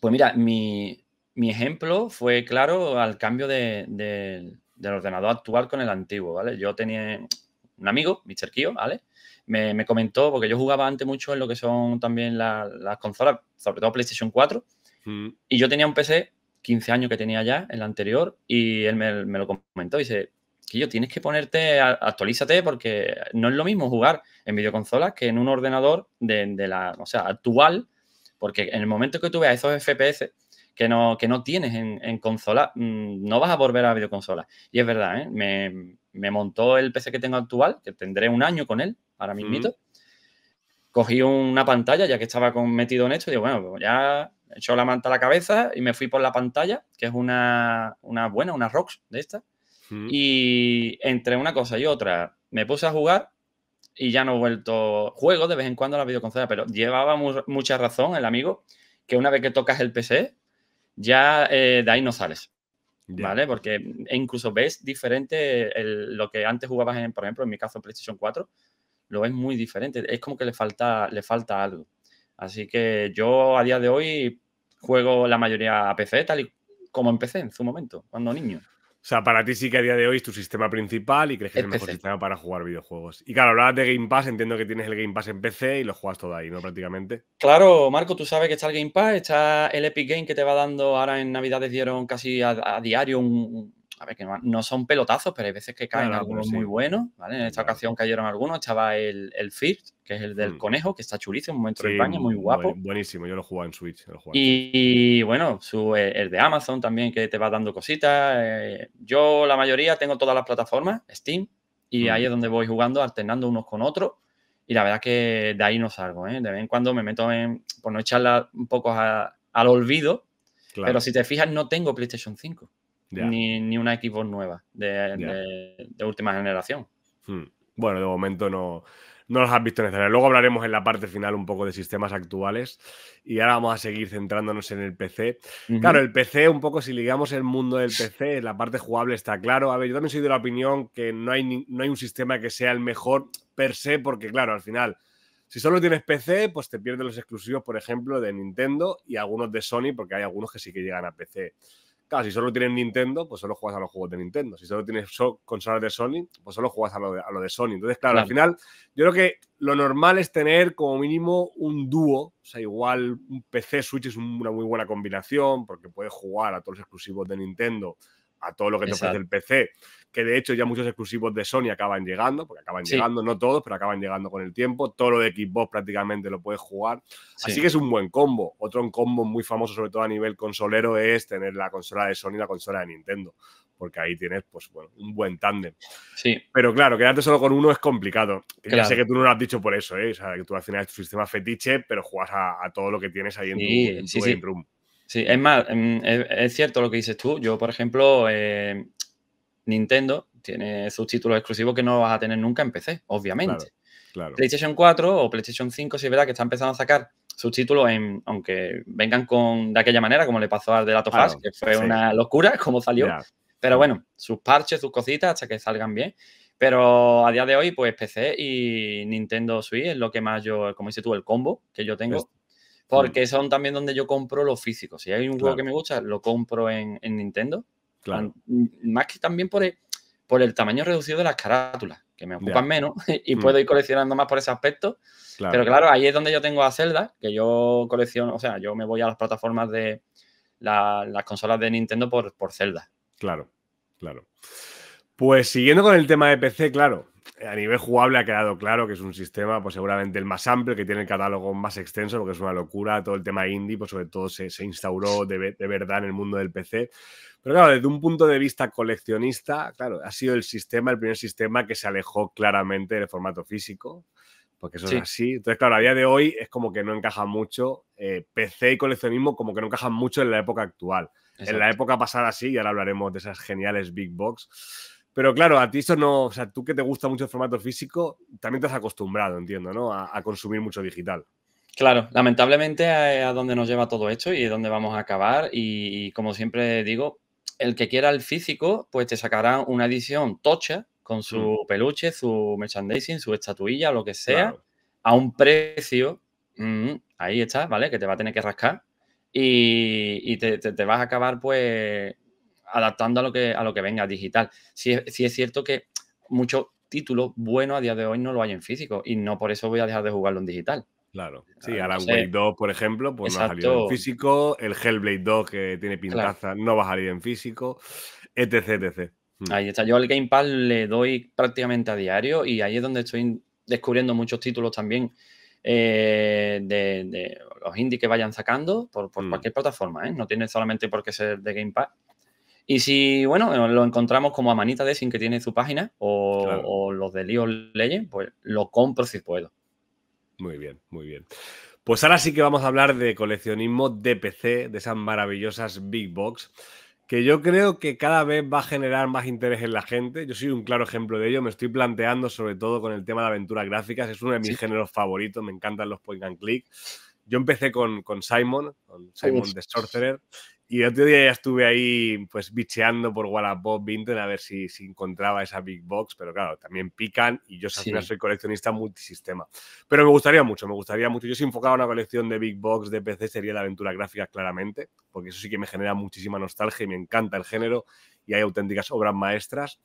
Pues mira, mi, ejemplo fue claro al cambio de, del ordenador actual con el antiguo, ¿vale? Yo tenía un amigo, Mr. Kio, ¿vale? Me, comentó, porque yo jugaba antes mucho en lo que son también las consolas, sobre todo PlayStation 4, mm. y yo tenía un PC, 15 años que tenía ya, el anterior, y él me, lo comentó, y dice, yo tienes que ponerte, actualízate, porque no es lo mismo jugar en videoconsolas que en un ordenador de, la, o sea, actual, porque en el momento que tú veas esos FPS que no, que no tienes en, consola, mm, no vas a volver a videoconsola Y es verdad, ¿eh? me, montó el PC que tengo actual, que tendré un año con él, ahora mismito. Cogí una pantalla, ya que estaba metido en esto, y digo, bueno, pues ya hecho la manta a la cabeza y me fui por la pantalla, que es una, una buena, una Rox de esta, y entre una cosa y otra, me puse a jugar y ya no he vuelto. Juego de vez en cuando a la videoconsola, pero llevaba mucha razón el amigo que una vez que tocas el PC, ya eh, de ahí no sales. ¿Vale? Porque e incluso ves diferente lo que antes jugabas, en, por ejemplo, en mi caso en PlayStation 4, lo ves muy diferente. Es como que le falta, le falta algo. Así que yo a día de hoy juego la mayoría a PC, tal y como empecé en su momento, cuando niño. O sea, para ti sí que a día de hoy es tu sistema principal y crees que es el mejor sistema para jugar videojuegos. Y claro, hablabas de Game Pass, entiendo que tienes el Game Pass en PC y lo juegas todo ahí, ¿no? Prácticamente. Claro, Marco, tú sabes que está el Game Pass, está el Epic Game que te va dando, ahora en Navidades dieron casi a diario un, no, son pelotazos, pero hay veces que caen algunos muy buenos, En esta ocasión cayeron algunos, estaba el, el que es el del hmm. conejo, que está chulísimo, un momento de España, muy guapo. Buenísimo, yo lo jugaba en Switch. Y, bueno, el, de Amazon también, que te va dando cositas. Eh, yo la mayoría tengo todas las plataformas, Steam, y ahí hmm. es donde voy jugando, alternando unos con otros. Y la verdad que de ahí no salgo, ¿eh? De vez en cuando me meto en, por no echarla un poco al olvido, pero si te fijas, no tengo PlayStation 5 ni, una equipo nueva de, última generación. Hmm. Bueno, de momento no, no los has visto en Luego hablaremos en la parte final un poco de sistemas actuales y ahora vamos a seguir centrándonos en el PC. Claro, el PC, un poco si ligamos el mundo del PC, la parte jugable está claro. A ver, yo también soy de la opinión que no hay, no hay un sistema que sea el mejor per se, porque claro, al final, si solo tienes PC, pues te pierdes los exclusivos, por ejemplo, de Nintendo y algunos de Sony, porque hay algunos que sí que llegan a PC. Claro, si solo tienes Nintendo, pues solo juegas a los juegos de Nintendo. Si solo tienes consolas de Sony, pues solo juegas a lo de, Sony. Entonces, claro, claro, al final, yo creo que lo normal es tener como mínimo un dúo. O sea, igual un PC Switch es una muy buena combinación porque puedes jugar a todos los exclusivos de Nintendo a todo lo que te ofrece el PC. Que de hecho ya muchos exclusivos de Sony acaban llegando, porque acaban llegando, no todos, pero acaban llegando con el tiempo. Todo lo de Xbox prácticamente lo puedes jugar. Así que es un buen combo. Otro combo muy famoso, sobre todo a nivel consolero, es tener la consola de Sony y la consola de Nintendo porque ahí tienes, pues bueno, un buen tándem. Sí. Pero claro, quedarte solo con uno es complicado. sé que tú no lo has dicho por eso, ¿eh? O sea, que tú al final es tu sistema fetiche, pero juegas a, todo lo que tienes ahí en tu, en room. Sí, es más, em, es, cierto lo que dices tú. Yo, por ejemplo, eh, Nintendo tiene sus títulos exclusivos que no vas a tener nunca en PC, obviamente. PlayStation 4 o PlayStation 5, si es verdad que está empezando a sacar subtítulos, en, aunque vengan con de aquella manera, como le pasó al de la que fue una locura como salió. Pero bueno, sus parches, sus cositas, hasta que salgan bien. Pero a día de hoy, pues PC y Nintendo Switch es lo que más yo, como dices tú, el combo que yo tengo. Porque son también donde yo compro los físicos. Si hay un juego que me gusta, lo compro en, Nintendo. Claro. Mm, más que también por el, por el tamaño reducido de las carátulas, que me ocupan menos y mm. puedo ir coleccionando más por ese aspecto. Pero claro, ahí es donde yo tengo a Zelda, que yo colecciono, o sea, yo me voy a las plataformas de las consolas de Nintendo por, por Zelda. Claro, claro. Pues siguiendo con el tema de PC, claro, a nivel jugable ha quedado claro que es un sistema, pues seguramente el más amplio, que tiene el catálogo más extenso, porque es una locura. Todo el tema indie, pues sobre todo se, instauró de, verdad en el mundo del PC. Pero claro, desde un punto de vista coleccionista, claro, ha sido el sistema, el primer sistema que se alejó claramente del formato físico, porque eso es así. Entonces, claro, a día de hoy es como que no encaja mucho eh, PC y coleccionismo, como que no encajan mucho en la época actual. En la época pasada sí, y ahora hablaremos de esas geniales big box pero claro, a ti eso no, o sea, tú que te gusta mucho el formato físico, también te has acostumbrado, entiendo, ¿no? A, consumir mucho digital. Claro, lamentablemente eh, a donde nos lleva todo esto y es donde vamos a acabar. Y, como siempre digo, el que quiera el físico, pues te sacará una edición tocha con su mm. peluche, su merchandising, su estatuilla, lo que sea, a un precio, mm, ahí está, ¿vale? Que te va a tener que rascar y, te vas a acabar pues adaptando a lo que, a lo que venga digital. Sí, es cierto que muchos títulos buenos a día de hoy no lo hay en físico y no por eso voy a dejar de jugarlo en digital. Claro, ah, sí, ahora Wake 2, por ejemplo, pues no no ha salido en físico, el Hellblade 2 que tiene pintaza no va a salir en físico, etc, etc. Hmm. Ahí está, yo al Game Pass le doy prácticamente a diario y ahí es donde estoy descubriendo muchos títulos también eh, de, los indies que vayan sacando por, hmm. cualquier plataforma, ¿eh? no tiene solamente por qué ser de Game Pass. Y si, bueno, eh, lo encontramos como a Amanita sin que tiene su página, o, los de Leo Leyen pues lo compro si puedo. Muy bien, muy bien. Pues ahora sí que vamos a hablar de coleccionismo de PC, de esas maravillosas Big Box, que yo creo que cada vez va a generar más interés en la gente. Yo soy un claro ejemplo de ello, me estoy planteando sobre todo con el tema de aventuras gráficas, es uno de mis géneros favoritos, me encantan los point and click. Yo empecé con, Simon, con Simon the Sorcerer, y el otro día ya estuve ahí, pues, bicheando por Wallapop, Vinton, a ver si, se encontraba esa Big Box, pero claro, también pican y yo al final soy coleccionista multisistema. Pero me gustaría mucho, me gustaría mucho. Yo si enfocaba una colección de Big Box de PC sería la aventura gráfica, claramente, porque eso sí que me genera muchísima nostalgia y me encanta el género y hay auténticas obras maestras.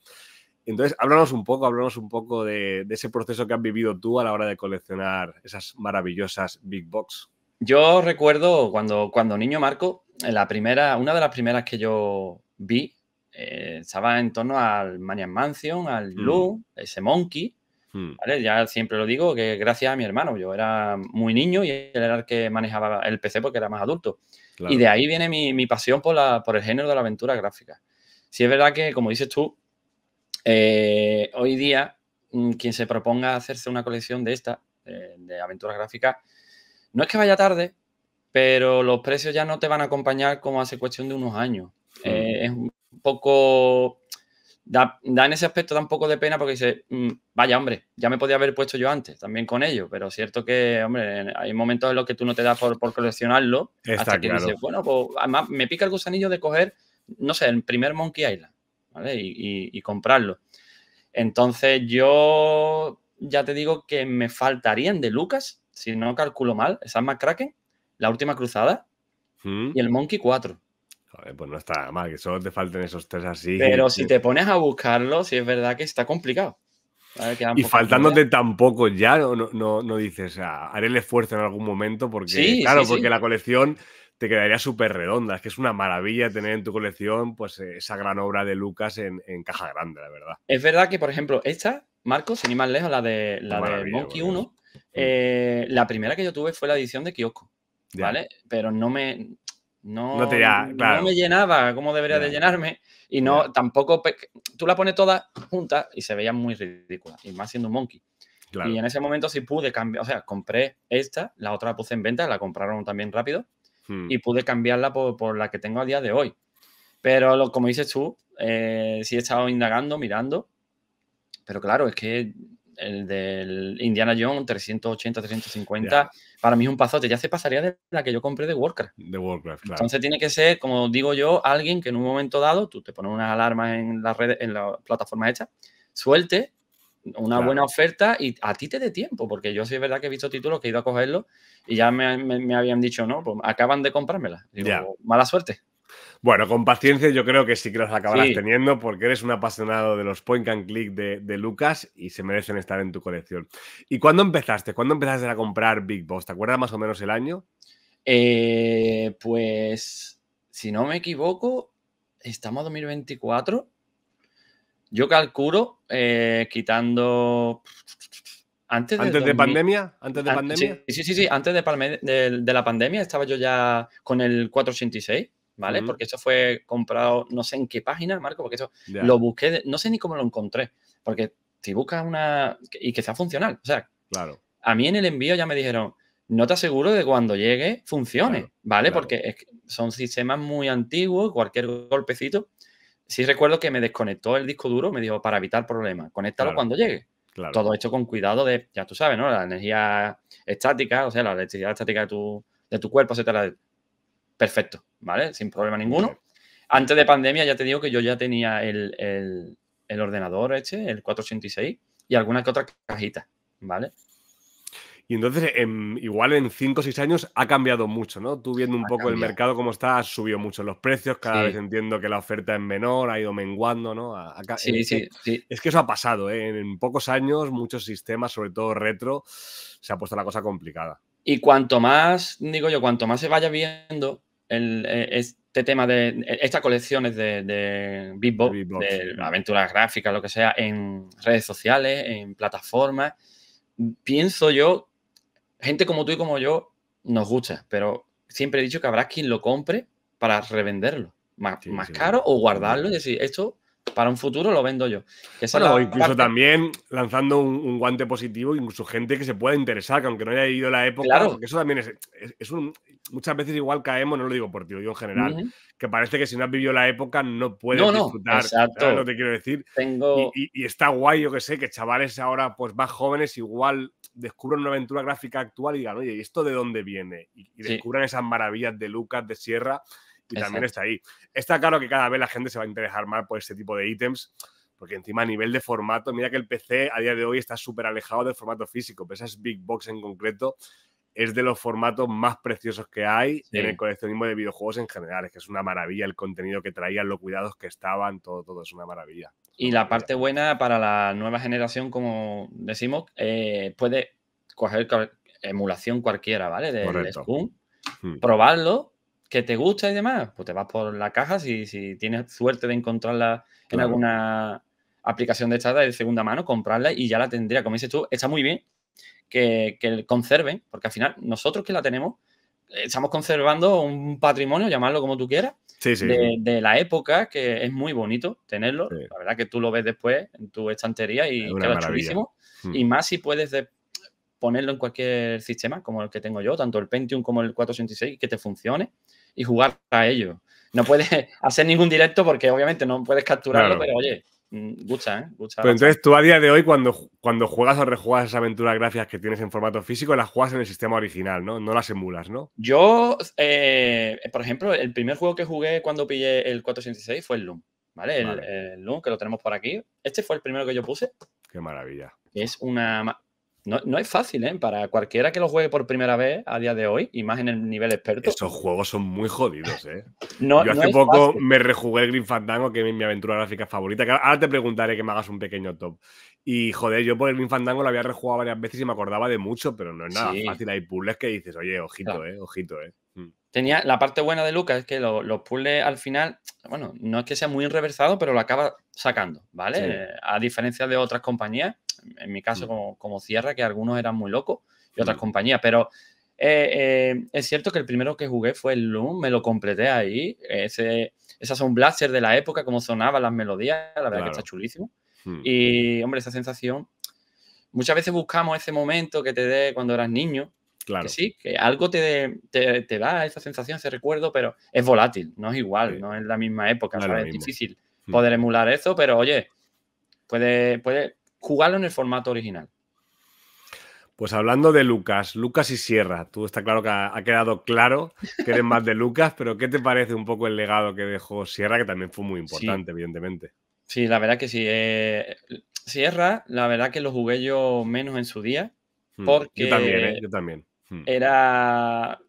Entonces, háblanos un poco, háblanos un poco de, de ese proceso que has vivido tú a la hora de coleccionar esas maravillosas Big Box. Yo recuerdo cuando, cuando niño Marco, la primera, una de las primeras que yo vi eh, estaba en torno al Mania Mansion, al mm. Blue, ese Monkey. Mm. Ya siempre lo digo que gracias a mi hermano, yo era muy niño y él era el que manejaba el PC porque era más adulto. Y de ahí viene mi, pasión por, la, por el género de la aventura gráfica. Si es verdad que, como dices tú, eh, hoy día mm, quien se proponga hacerse una colección de esta, de, de aventuras gráficas, no es que vaya tarde, pero los precios ya no te van a acompañar como hace cuestión de unos años. Eh, es un poco, da, en ese aspecto da un poco de pena porque dice, mm, vaya hombre, ya me podía haber puesto yo antes también con ello, pero cierto que, hombre, hay momentos en los que tú no te das por, coleccionarlo, hasta que dices, bueno, pues además me pica el gusanillo de coger, no sé, el primer Monkey Island, ¿vale? y, y comprarlo. Entonces yo ya te digo que me faltarían de Lucas, si no calculo mal, esas más Kraken, la Última Cruzada hmm. y el Monkey 4. pues no está mal, que solo te falten esos tres así. Pero si te pones a buscarlo, sí es verdad que está complicado. y faltándote tampoco ya, no, no, no dices, ah, haré el esfuerzo en algún momento, porque claro, porque la colección te quedaría súper redonda. Es que es una maravilla tener en tu colección pues eh, esa gran obra de Lucas en, caja grande, la verdad. Es verdad que, por ejemplo, esta, Marcos, sin ir más lejos, la de, la de Monkey 1, hmm. eh, la primera que yo tuve fue la edición de Kiosko. ¿vale? Pero no me, no, me llenaba como debería de llenarme y no tampoco tú la pones toda juntas y se veía muy ridícula y más siendo un monkey y en ese momento sí pude cambiar o sea compré esta la otra la puse en venta la compraron también rápido hmm. y pude cambiarla por, la que tengo a día de hoy pero lo, como dices tú eh, sí he estado indagando mirando pero claro es que el del Indiana Jones 380, 350, para mí es un pasote. Ya se pasaría de la que yo compré de Warcraft. De Warcraft, Entonces tiene que ser, como digo yo, alguien que en un momento dado, tú te pones unas alarmas en la redes, en las plataformas hechas, suelte una buena oferta y a ti te dé tiempo, porque yo sí es verdad que he visto títulos que he ido a cogerlo y ya me, me, habían dicho, no, pues acaban de comprármela. Digo, mala suerte. Bueno, con paciencia yo creo que sí que los acabarás teniendo porque eres un apasionado de los point and click de, Lucas y se merecen estar en tu colección. ¿Y cuándo empezaste? ¿Cuándo empezaste a comprar Big Boss? ¿Te acuerdas más o menos el año? Eh, pues, si no me equivoco, estamos a 2024. Yo calculo, eh, quitando... Antes, ¿Antes de, pandemia? ¿Antes de pandemia? Sí, sí, sí, antes de, de la pandemia estaba yo ya con el 486. ¿vale? Porque eso fue comprado, no sé en qué página, Marco, porque eso lo busqué, no sé ni cómo lo encontré, porque si buscas una y que sea funcional, o sea, claro. a mí en el envío ya me dijeron, no te aseguro de cuando llegue funcione, ¿vale? Porque son sistemas muy antiguos, cualquier golpecito. si recuerdo que me desconectó el disco duro, me dijo, para evitar problemas, conéctalo cuando llegue. Todo esto con cuidado de, ya tú sabes, ¿no? La energía estática, o sea, la electricidad estática de tu, de tu cuerpo, etcétera perfecto, ¿vale? Sin problema ninguno. Antes de pandemia ya te digo que yo ya tenía el, ordenador este, el 486, y alguna que otra cajita, ¿vale? Y entonces, em, igual en 5 o 6 años ha cambiado mucho, ¿no? Tú viendo un poco el mercado como está, ha subido mucho los precios, cada vez entiendo que la oferta es menor, ha ido menguando, ¿no? sí, sí, sí. Es que eso ha pasado, ¿eh? en pocos años muchos sistemas, sobre todo retro, se ha puesto la cosa complicada. Y cuanto más, digo yo, cuanto más se vaya viendo, el, eh, este tema de estas colecciones de, de Beatbox, de aventuras gráficas, lo que sea, en redes sociales, en plataformas, pienso yo, gente como tú y como yo nos gusta, pero siempre he dicho que habrá quien lo compre para revenderlo, más, caro o guardarlo y decir, esto para un futuro lo vendo yo. o incluso también lanzando un, guante positivo, incluso gente que se pueda interesar, que aunque no haya vivido la época, claro. porque eso también es, un... Muchas veces igual caemos, no lo digo por ti, yo en general, que parece que si no has vivido la época no puedes no, no, disfrutar. Exacto. No te quiero decir. Tengo... Y, está guay, yo que sé, que chavales ahora pues más jóvenes igual descubran una aventura gráfica actual y digan, oye, ¿y esto de dónde viene? Y, descubran esas maravillas de Lucas, de Sierra, y también está ahí. Está claro que cada vez la gente se va a interesar más por este tipo de ítems, porque encima a nivel de formato, mira que el PC a día de hoy está súper alejado del formato físico, pero esas big box en concreto es de los formatos más preciosos que hay en el coleccionismo de videojuegos en general. Es que es una maravilla el contenido que traían, los cuidados que estaban, todo, todo es una maravilla. y la parte buena para la nueva generación, como decimos, eh, puede coger emulación cualquiera, ¿vale? De, de hmm. probarlo que te gusta y demás, pues te vas por la caja si, si tienes suerte de encontrarla en alguna aplicación de esta de segunda mano, comprarla y ya la tendría. Como dices tú, está muy bien que, conserven, porque al final nosotros que la tenemos, estamos conservando un patrimonio, llamarlo como tú quieras, De, la época, que es muy bonito tenerlo. La verdad que tú lo ves después en tu estantería y queda chulísimo. Mm. Y más si puedes ponerlo en cualquier sistema, como el que tengo yo, tanto el Pentium como el 486, que te funcione y jugar a ello. No puedes hacer ningún directo porque obviamente no puedes capturarlo, pero oye, mm, gusta, ¿eh? entonces tú a día de hoy, cuando, cuando juegas o rejuegas esas aventuras gráficas que tienes en formato físico, las juegas en el sistema original, ¿no? No las emulas, ¿no? Yo, eh, por ejemplo, el primer juego que jugué cuando pillé el 416 fue el Loom, ¿vale? vale. el Loom, que lo tenemos por aquí. Este fue el primero que yo puse. Qué maravilla. Es una no, es fácil, ¿eh? Para cualquiera que lo juegue por primera vez a día de hoy, y más en el nivel experto. Esos juegos son muy jodidos, ¿eh? no, Yo hace poco me rejugué el Green Fandango, que es mi aventura gráfica favorita. ahora te preguntaré que me hagas un pequeño top. Y joder, yo por el Green Fandango lo había rejugado varias veces y me acordaba de mucho, pero no es nada fácil. Hay puzzles que dices, oye, ojito, eh, ojito, eh. Mm. Tenía, la parte buena de Lucas es que lo, los puzzles al final, bueno, no es que sea muy reversado, pero lo acaba sacando, ¿vale? Eh, a diferencia de otras compañías en mi caso mm. como, cierra, que algunos eran muy locos y otras mm. compañías, pero eh, eh, es cierto que el primero que jugué fue el Loom, me lo completé ahí, ese, esa son blaster de la época, como sonaban las melodías, la verdad que está chulísimo. Mm. Y, hombre, esa sensación, muchas veces buscamos ese momento que te dé cuando eras niño, Claro. Que sí, que algo te, te, da esa sensación, ese recuerdo, pero es volátil, no es igual, no es la misma época, es difícil poder emular eso, pero oye, puede, puede, jugarlo en el formato original. Pues hablando de Lucas, Lucas y Sierra, tú está claro que ha, quedado claro que eres más de Lucas, pero ¿qué te parece un poco el legado que dejó Sierra, que también fue muy importante, evidentemente? Sí, la verdad que sí. Eh, Sierra, la verdad que lo jugué yo menos en su día, hmm, porque eh, yo también, yo hmm. también. Era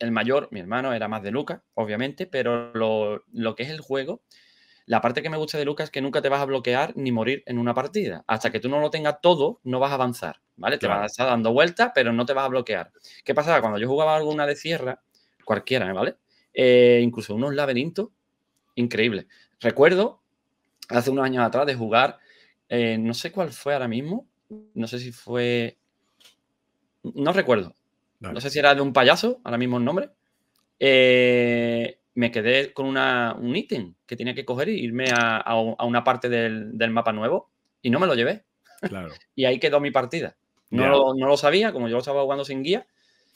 el mayor, mi hermano, era más de Lucas, obviamente, pero lo que es el juego, la parte que me gusta de Lucas es que nunca te vas a bloquear ni morir en una partida. Hasta que tú no lo tengas todo, no vas a avanzar, ¿vale? Te vas a estar dando vueltas, pero no te vas a bloquear. ¿Qué pasaba? Cuando yo jugaba alguna de sierra, cualquiera, ¿eh? ¿vale? Eh, incluso unos laberintos increíble Recuerdo hace unos años atrás de jugar, eh, no sé cuál fue ahora mismo, no sé si fue. No recuerdo. No sé si era de un payaso, ahora mismo el nombre. Eh, me quedé con un ítem que tenía que coger e irme a, una parte del, mapa nuevo y no me lo llevé. y ahí quedó mi partida. No, lo, sabía, como yo lo estaba jugando sin guía.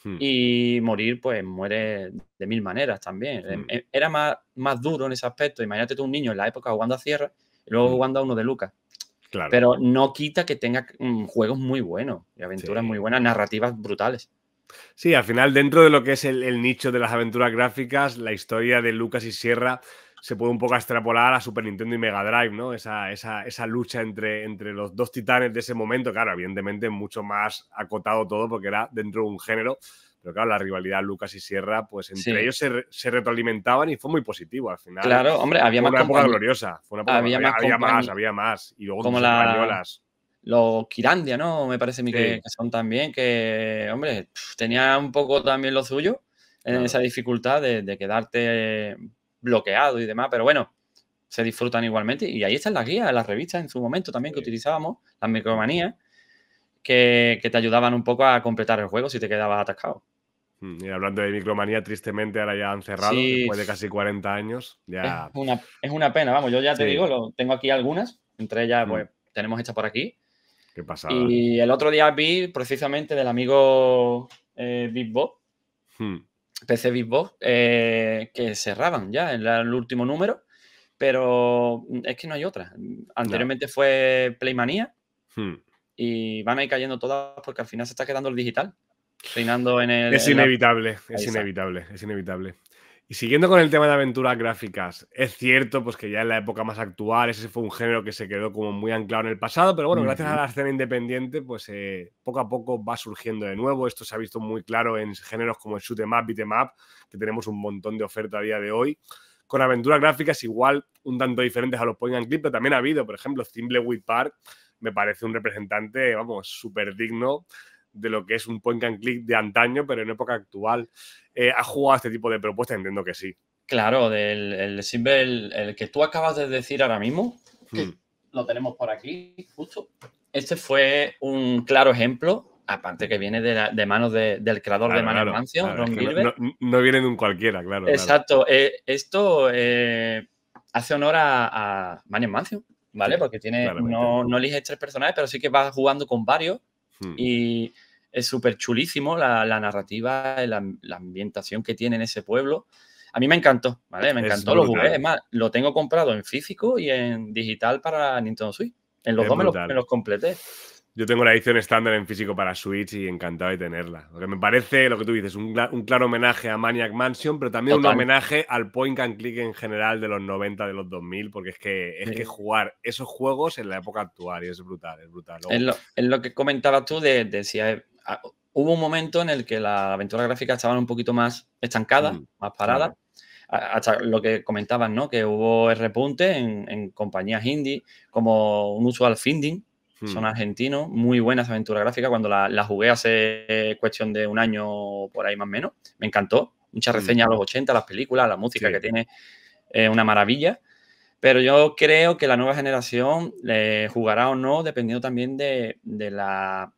Hmm. Y morir, pues muere de mil maneras también. Em, hmm. em, era más, más duro en ese aspecto. Imagínate tú un niño en la época jugando a Sierra y luego hmm. jugando a uno de Lucas. Claro. Pero no quita que tenga mm, juegos muy buenos y aventuras muy buenas, narrativas brutales. Sí, al final, dentro de lo que es el, nicho de las aventuras gráficas, la historia de Lucas y Sierra se puede un poco extrapolar a Super Nintendo y Mega Drive, ¿no? Esa, lucha entre, los dos titanes de ese momento, claro, evidentemente mucho más acotado todo porque era dentro de un género, pero claro, la rivalidad Lucas y Sierra, pues entre ellos se, retroalimentaban y fue muy positivo al final. Claro, hombre, había más. Una gloriosa, fue una época había, más, había más, había más. Y luego como las españolas los Kirandia, ¿no? Me parece a mí que, son también, que, hombre, tenía un poco también lo suyo en esa dificultad de, quedarte bloqueado y demás, pero bueno, se disfrutan igualmente. Y ahí están las guías, las revistas en su momento también que utilizábamos, las micromanías, que, te ayudaban un poco a completar el juego si te quedabas atascado. Mm, y hablando de micromanía, tristemente ahora ya han cerrado, después de casi 40 años. Ya... Es, una, es una pena, vamos, yo ya te digo, lo, tengo aquí algunas, entre ellas, mm. pues, tenemos esta por aquí, Qué Y el otro día vi precisamente del amigo eh, Bob, PC Big Bob, hmm. eh, que cerraban ya en el último número, pero mm, es que no hay otra. Anteriormente fue Playmanía hmm. y van a ir cayendo todas porque al final se está quedando el digital. Reinando en el. Es inevitable, es inevitable, es inevitable. Y siguiendo con el tema de aventuras gráficas, es cierto pues que ya en la época más actual ese fue un género que se quedó como muy anclado en el pasado, pero bueno, gracias a la escena independiente pues eh, poco a poco va surgiendo de nuevo. Esto se ha visto muy claro en géneros como el shoot em up, beat em up, que tenemos un montón de oferta a día de hoy. Con aventuras gráficas igual un tanto diferentes a los point and clip, pero también ha habido, por ejemplo, Thimbleweed Park me parece un representante, vamos, súper digno de lo que es un point and click de antaño, pero en época actual. Eh, ¿Ha jugado a este tipo de propuestas? Entiendo que sí. Claro, del, el, simple, el, que tú acabas de decir ahora mismo, hmm. lo tenemos por aquí, justo. Este fue un claro ejemplo aparte que viene de, manos del creador de Manuel Ron No, viene de un cualquiera, claro. Exacto. Eh, esto eh, hace honor a, a Manuel Mancio, ¿vale? Porque tiene, no, no eliges tres personajes, pero sí que vas jugando con varios. Hmm. Y es súper chulísimo la, narrativa, la, la, ambientación que tiene en ese pueblo. A mí me encantó, ¿vale? Me encantó, lo Es más, lo tengo comprado en físico y en digital para Nintendo Switch. En los dos me los, completé. Yo tengo la edición estándar en físico para Switch y encantado de tenerla. Lo me parece, lo que tú dices, un, un claro homenaje a Maniac Mansion, pero también un homenaje al point and click en general de los 90, de los 2000, porque es que es que jugar esos juegos en la época actual es brutal, es brutal. en lo, que comentabas tú de, de hubo un momento en el que la aventura gráfica estaba un poquito más estancada, mm, más parada. Hasta lo que comentaban, ¿no? Que hubo el repunte en, en compañías indie, como un usual finding, mm. son argentinos, muy buenas aventuras gráficas. Cuando la, jugué hace cuestión de un año por ahí más o menos, me encantó. Muchas mm. reseñas a los 80, las películas, la música que tiene, una maravilla. Pero yo creo que la nueva generación le eh, jugará o no, dependiendo también de la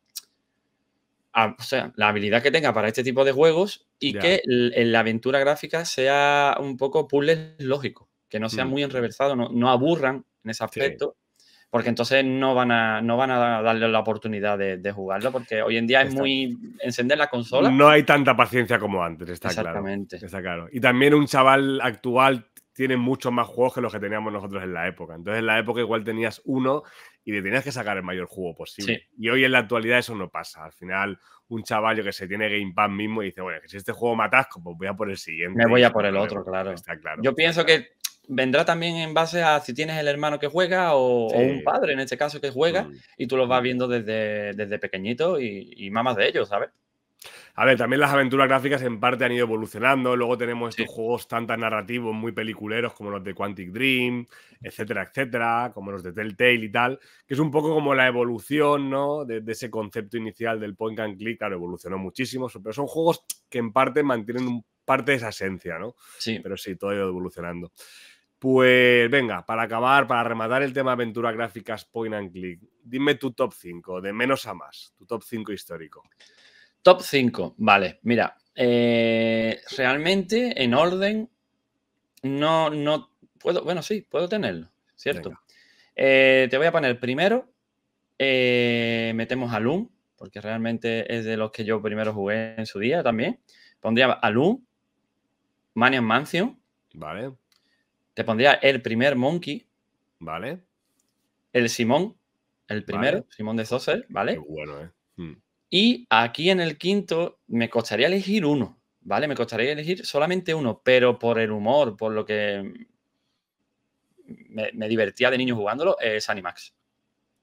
o sea, la habilidad que tenga para este tipo de juegos y que en la aventura gráfica sea un poco puzzle lógico, que no sea mm. muy enreversado, no, no, aburran en ese aspecto, porque entonces no van a, no van a darle la oportunidad de, jugarlo, porque hoy en día es muy encender la consola. No hay tanta paciencia como antes, está Exactamente. claro. Está claro. Y también un chaval actual tiene muchos más juegos que los que teníamos nosotros en la época. Entonces, en la época igual tenías uno y te tenías que sacar el mayor juego posible. Y hoy en la actualidad eso no pasa. Al final, un chaval que se tiene Game Pass mismo y dice, bueno, que si este juego matasco, pues voy a por el siguiente. Me voy a por el otro, claro. Está claro. Yo pienso que vendrá también en base a si tienes el hermano que juega o, un padre, en este caso, que juega, mm. y tú los vas mm. viendo desde, desde pequeñito y, y de ellos, ¿sabes? A ver, también las aventuras gráficas en parte han ido evolucionando. Luego tenemos estos juegos juegos tan narrativos muy peliculeros como los de Quantic Dream, etcétera, etcétera, como los de Telltale y tal, que es un poco como la evolución, ¿no? De, ese concepto inicial del point and click, claro, evolucionó muchísimo, pero son juegos que en parte mantienen parte de esa esencia, ¿no? Sí. Pero sí, todo ha ido evolucionando. Pues venga, para acabar, para rematar el tema aventuras gráficas point and click, dime tu top 5, de menos a más, tu top 5 histórico. Top 5, vale, mira, eh, realmente en orden no, no puedo, bueno, sí, puedo tenerlo, ¿cierto? Eh, te voy a poner primero, eh, metemos a porque realmente es de los que yo primero jugué en su día también. Pondría a Loom, Manian Mansion. Vale. Te pondría el primer Monkey. Vale. El Simón, el primero, Simón de Zosel. ¿vale? bueno, ¿eh? Hmm. Y aquí en el quinto me costaría elegir uno, ¿vale? Me costaría elegir solamente uno, pero por el humor, por lo que me, divertía de niño jugándolo, es Animax.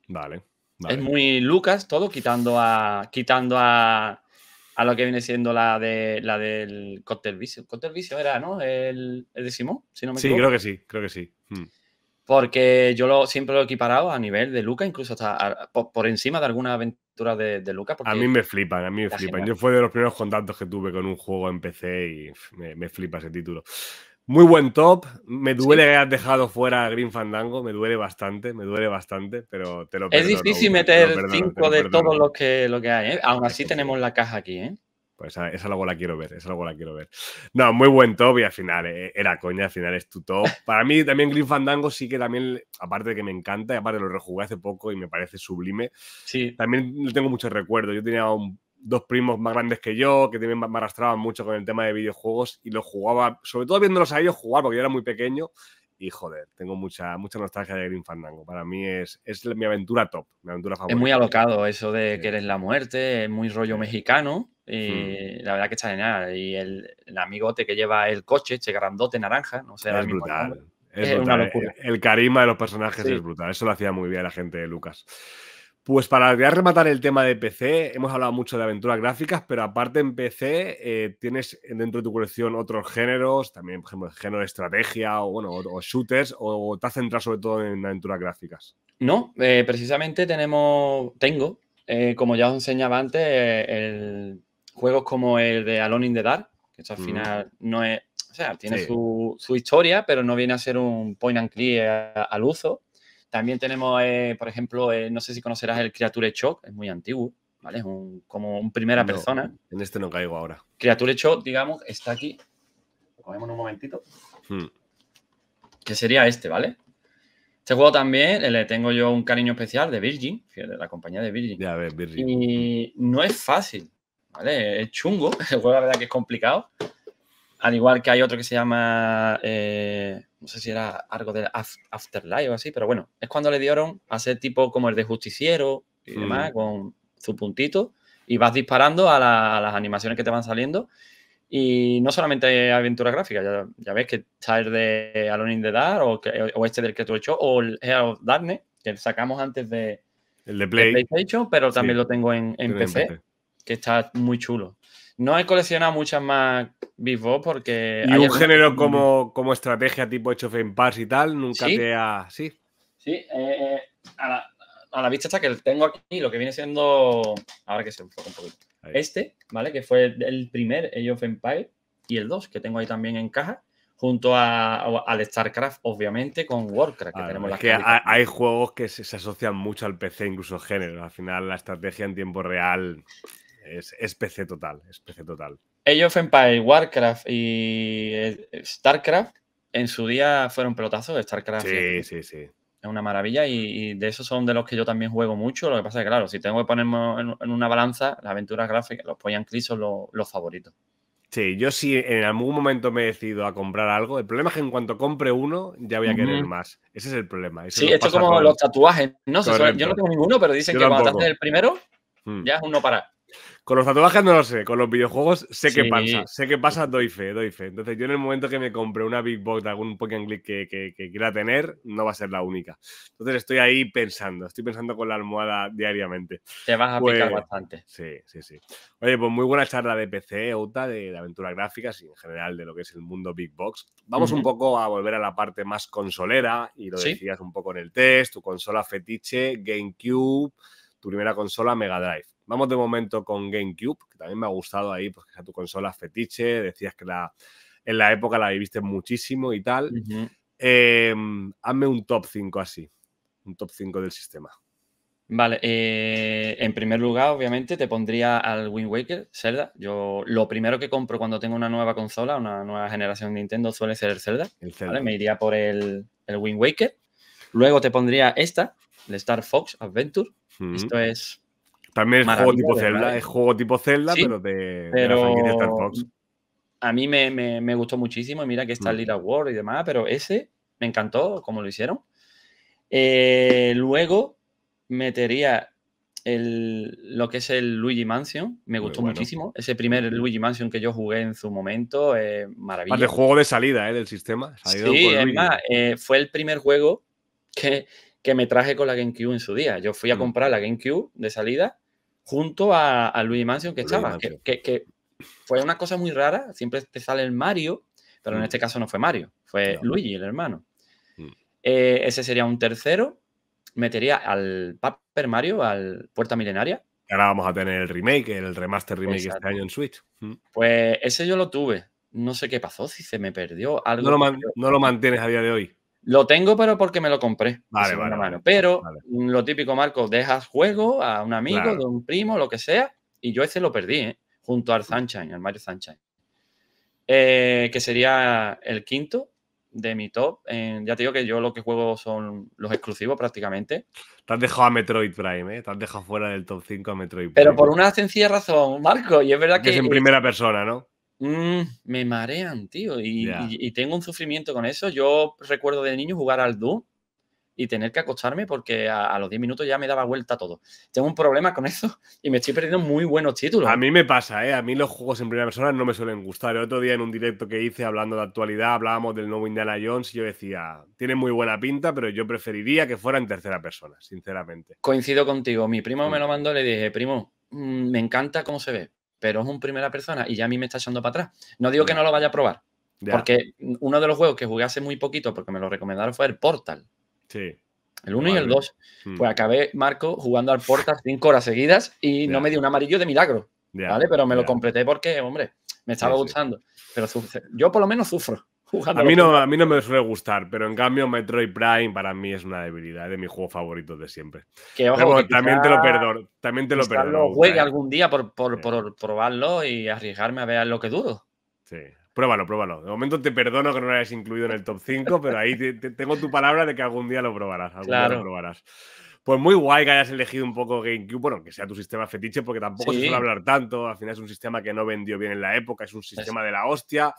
Vale, Es muy Lucas todo, quitando a. quitando a, lo que viene siendo la de la del cóctel vicio. Cóctel vicio era, ¿no? El, el de si no me equivoco. Sí, creo que sí, creo que sí. Hmm. porque yo lo, siempre lo he equiparado a nivel de Lucas, incluso hasta por, encima de alguna de, Lucas. a mí me flipan, a mí me flipan. Yo fue de los primeros contactos que tuve con un juego en PC y me, flipa ese título. Muy buen top. Me duele que hayas dejado fuera a Green Fandango. Me duele bastante, me duele bastante, pero te lo perdono, Es difícil meter cinco de todos los que, lo que hay, ¿eh? Aún así tenemos la caja aquí, ¿eh? Pues esa, esa, luego la quiero ver, esa luego la quiero ver. No, muy buen top y al final eh, era coña, al final es tu top. Para mí también Green Fandango sí que también, aparte de que me encanta, y aparte lo rejugué hace poco y me parece sublime, sí. también tengo muchos recuerdos. Yo tenía dos primos más grandes que yo, que también me arrastraban mucho con el tema de videojuegos y lo jugaba, sobre todo viéndolos a ellos jugar, porque yo era muy pequeño y joder, tengo mucha, mucha nostalgia de Green Fandango. Para mí es, es mi aventura top, mi aventura favorita. Es muy alocado eso de que eres la muerte, es muy rollo mexicano. Y mm. eh, la verdad que está genial. Y el, amigote que lleva el coche, ese grandote naranja, no es brutal. Eh, el, carisma de los personajes es brutal. Eso lo hacía muy bien la gente de Lucas. Pues para ya rematar el tema de PC, hemos hablado mucho de aventuras gráficas, pero aparte en PC eh, tienes dentro de tu colección otros géneros, también por ejemplo género de estrategia o, bueno, shooters, o, te has centrado sobre todo en aventuras gráficas. No, precisamente tenemos, tengo, como ya os enseñaba antes, el juegos como el de Alone in the Dark, que al mm. final no es. O sea, tiene su, historia, pero no viene a ser un point and click al uso. También tenemos, eh, por ejemplo, eh, no sé si conocerás el Creature Shock, es muy antiguo, ¿vale? Es un, como un primera persona. En este no caigo ahora. Creature Shock, digamos, está aquí. Lo cogemos un momentito. Hmm. Que sería este, ¿vale? Este juego también eh, le tengo yo un cariño especial de Virgin, de la compañía de Virgin. Virgin. Y no es fácil. ¿vale? Es chungo, el juego la verdad que es complicado. Al igual que hay otro que se llama, eh, no sé si era algo de Afterlife o así, pero bueno, es cuando le dieron a ser tipo como el de justiciero y hmm. demás, con su puntito, y vas disparando a, las animaciones que te van saliendo. Y no solamente aventura gráfica, ya, ya ves que está el de Alone in the Dark o, este del que tú hecho, o el Hell of Darkness, que sacamos antes de, PlayStation, pero también lo tengo en, En PC que está muy chulo. No he coleccionado muchas más vivo porque. ¿Y un género como, como estrategia tipo hecho of Empires y tal? Nunca ¿Sí? te Sí. Sí, eh, eh, a, la, vista está que tengo aquí lo que viene siendo. Ahora que se enfoca un poquito. Este, ¿vale? Que fue el, primer Age of Empires y el 2, que tengo ahí también en caja junto a, al StarCraft, obviamente, con Warcraft. Que tenemos es que hay, juegos que se, se, asocian mucho al PC, incluso género. Al final, la estrategia en tiempo real es, PC total, es PC total. Age of Empire, Warcraft y eh, Starcraft en su día fueron pelotazos. Starcraft sí, es, sí, sí. es una maravilla y, de esos son de los que yo también juego mucho. Lo que pasa es que, claro, si tengo que ponerme en, una balanza, las aventuras gráficas, los Poyan Cris son los, favoritos. Sí, yo si en algún momento me he decidido a comprar algo, el problema es que en cuanto compre uno, ya voy a querer más. Ese es el problema. sí, esto como los tatuajes. No, sé, yo no tengo ninguno, pero dicen que cuando te el primero, hmm. ya es uno para. Con los tatuajes no lo sé, con los videojuegos sé qué pasa, sé qué pasa, doy fe, doy fe. Entonces yo en el momento que me compre una Big Box de algún Pokémon Click que, quiera tener, no va a ser la única. Entonces estoy ahí pensando, estoy pensando con la almohada diariamente. Te vas a pues, picar bastante. Sí, sí, sí. Oye, pues muy buena charla de PC, OTA, de, aventuras gráficas y en general de lo que es el mundo Big Box. Vamos un poco a volver a la parte más consolera y lo decías un poco en el test, tu consola fetiche, GameCube, tu primera consola Mega Drive. Vamos de momento con GameCube, que también me ha gustado ahí, porque pues, es tu consola fetiche, decías que la, en la época la viviste muchísimo y tal. Em, hazme un top 5 así, un top 5 del sistema. Vale, eh, en primer lugar, obviamente, te pondría al Wind Waker, Zelda. Yo lo primero que compro cuando tengo una nueva consola, una nueva generación de Nintendo, suele ser el Zelda. Me iría por el, el Wind Waker. Luego te pondría esta, el Star Fox Adventure. Esto es también es juego tipo Zelda, juego tipo Zelda, pero de, Star Fox. A mí me, gustó muchísimo, mira que está el mm. Lila y demás, pero ese me encantó como lo hicieron. Eh, luego metería lo que es el Luigi Mansion, me gustó muchísimo. Ese primer Luigi Mansion que yo jugué en su momento, eh, maravilloso. El juego de salida eh, del sistema. sí, es más, fue el primer juego que, que, me traje con la GameCube en su día. Yo fui a mm. comprar la GameCube de salida junto a, Luigi Mansion, que estaba, que, que, fue una cosa muy rara, siempre te sale el Mario, pero en mm. este caso no fue Mario, fue Luigi, el hermano. Mm. Eh, ese sería un tercero, metería al Paper Mario, al Puerta Milenaria. Ahora vamos a tener el remake, el remaster remake este año en Switch. Mm. Pues ese yo lo tuve, no sé qué pasó, si se me perdió algo. no lo mantienes a día de hoy. Lo tengo, pero porque me lo compré. Vale, vale, Pero lo típico, Marco, dejas juego a un amigo, a de un primo, lo que sea, y yo ese lo perdí, ¿eh? junto al Sunshine, al Mario Sunshine. Eh, que sería el quinto de mi top. ya te digo que yo lo que juego son los exclusivos prácticamente. Te has dejado a Metroid Prime, ¿eh? Te has dejado fuera del top 5 a Metroid Prime. Pero por una sencilla razón, Marco, y es verdad que es en primera persona, ¿no? Mm, me marean, tío. Y, tengo un sufrimiento con eso. Yo recuerdo de niño jugar al DU y tener que acostarme porque a, los 10 minutos ya me daba vuelta todo. Tengo un problema con eso y me estoy perdiendo muy buenos títulos. A mí me pasa, ¿eh? A mí los juegos en primera persona no me suelen gustar. El otro día en un directo que hice hablando de actualidad hablábamos del nuevo Indiana Jones y yo decía, tiene muy buena pinta, pero yo preferiría que fuera en tercera persona, sinceramente. Coincido contigo. Mi primo me mm. lo mandó y le dije, primo, mm, me encanta cómo se ve, pero es un primera persona y ya a mí me está echando para atrás. No digo que no lo vaya a probar, porque uno de los juegos que jugué hace muy poquito, porque me lo recomendaron, fue el Portal. Sí. El 1 y el 2. Hmm. Pues acabé, Marco, jugando al Portal cinco horas seguidas y no me dio un amarillo de milagro. ¿Vale? Pero me lo completé porque, hombre, me estaba gustando. Pero yo por lo menos sufro a mí, no, a mí no me suele gustar, pero en cambio Metroid Prime para mí es una debilidad de mi juego favorito de siempre. Que, también, te lo perdono, también te lo perdono. juegue ¿eh? algún día por, probarlo y arriesgarme a ver lo que dudo. Sí, Pruébalo, pruébalo. De momento te perdono que no lo hayas incluido en el top 5, pero ahí tengo tu palabra de que algún día lo probarás. Algún día lo probarás. Pues muy guay que hayas elegido un poco GameCube, bueno, que sea tu sistema fetiche, porque tampoco se suele hablar tanto. Al final es un sistema que no vendió bien en la época, es un sistema de la hostia.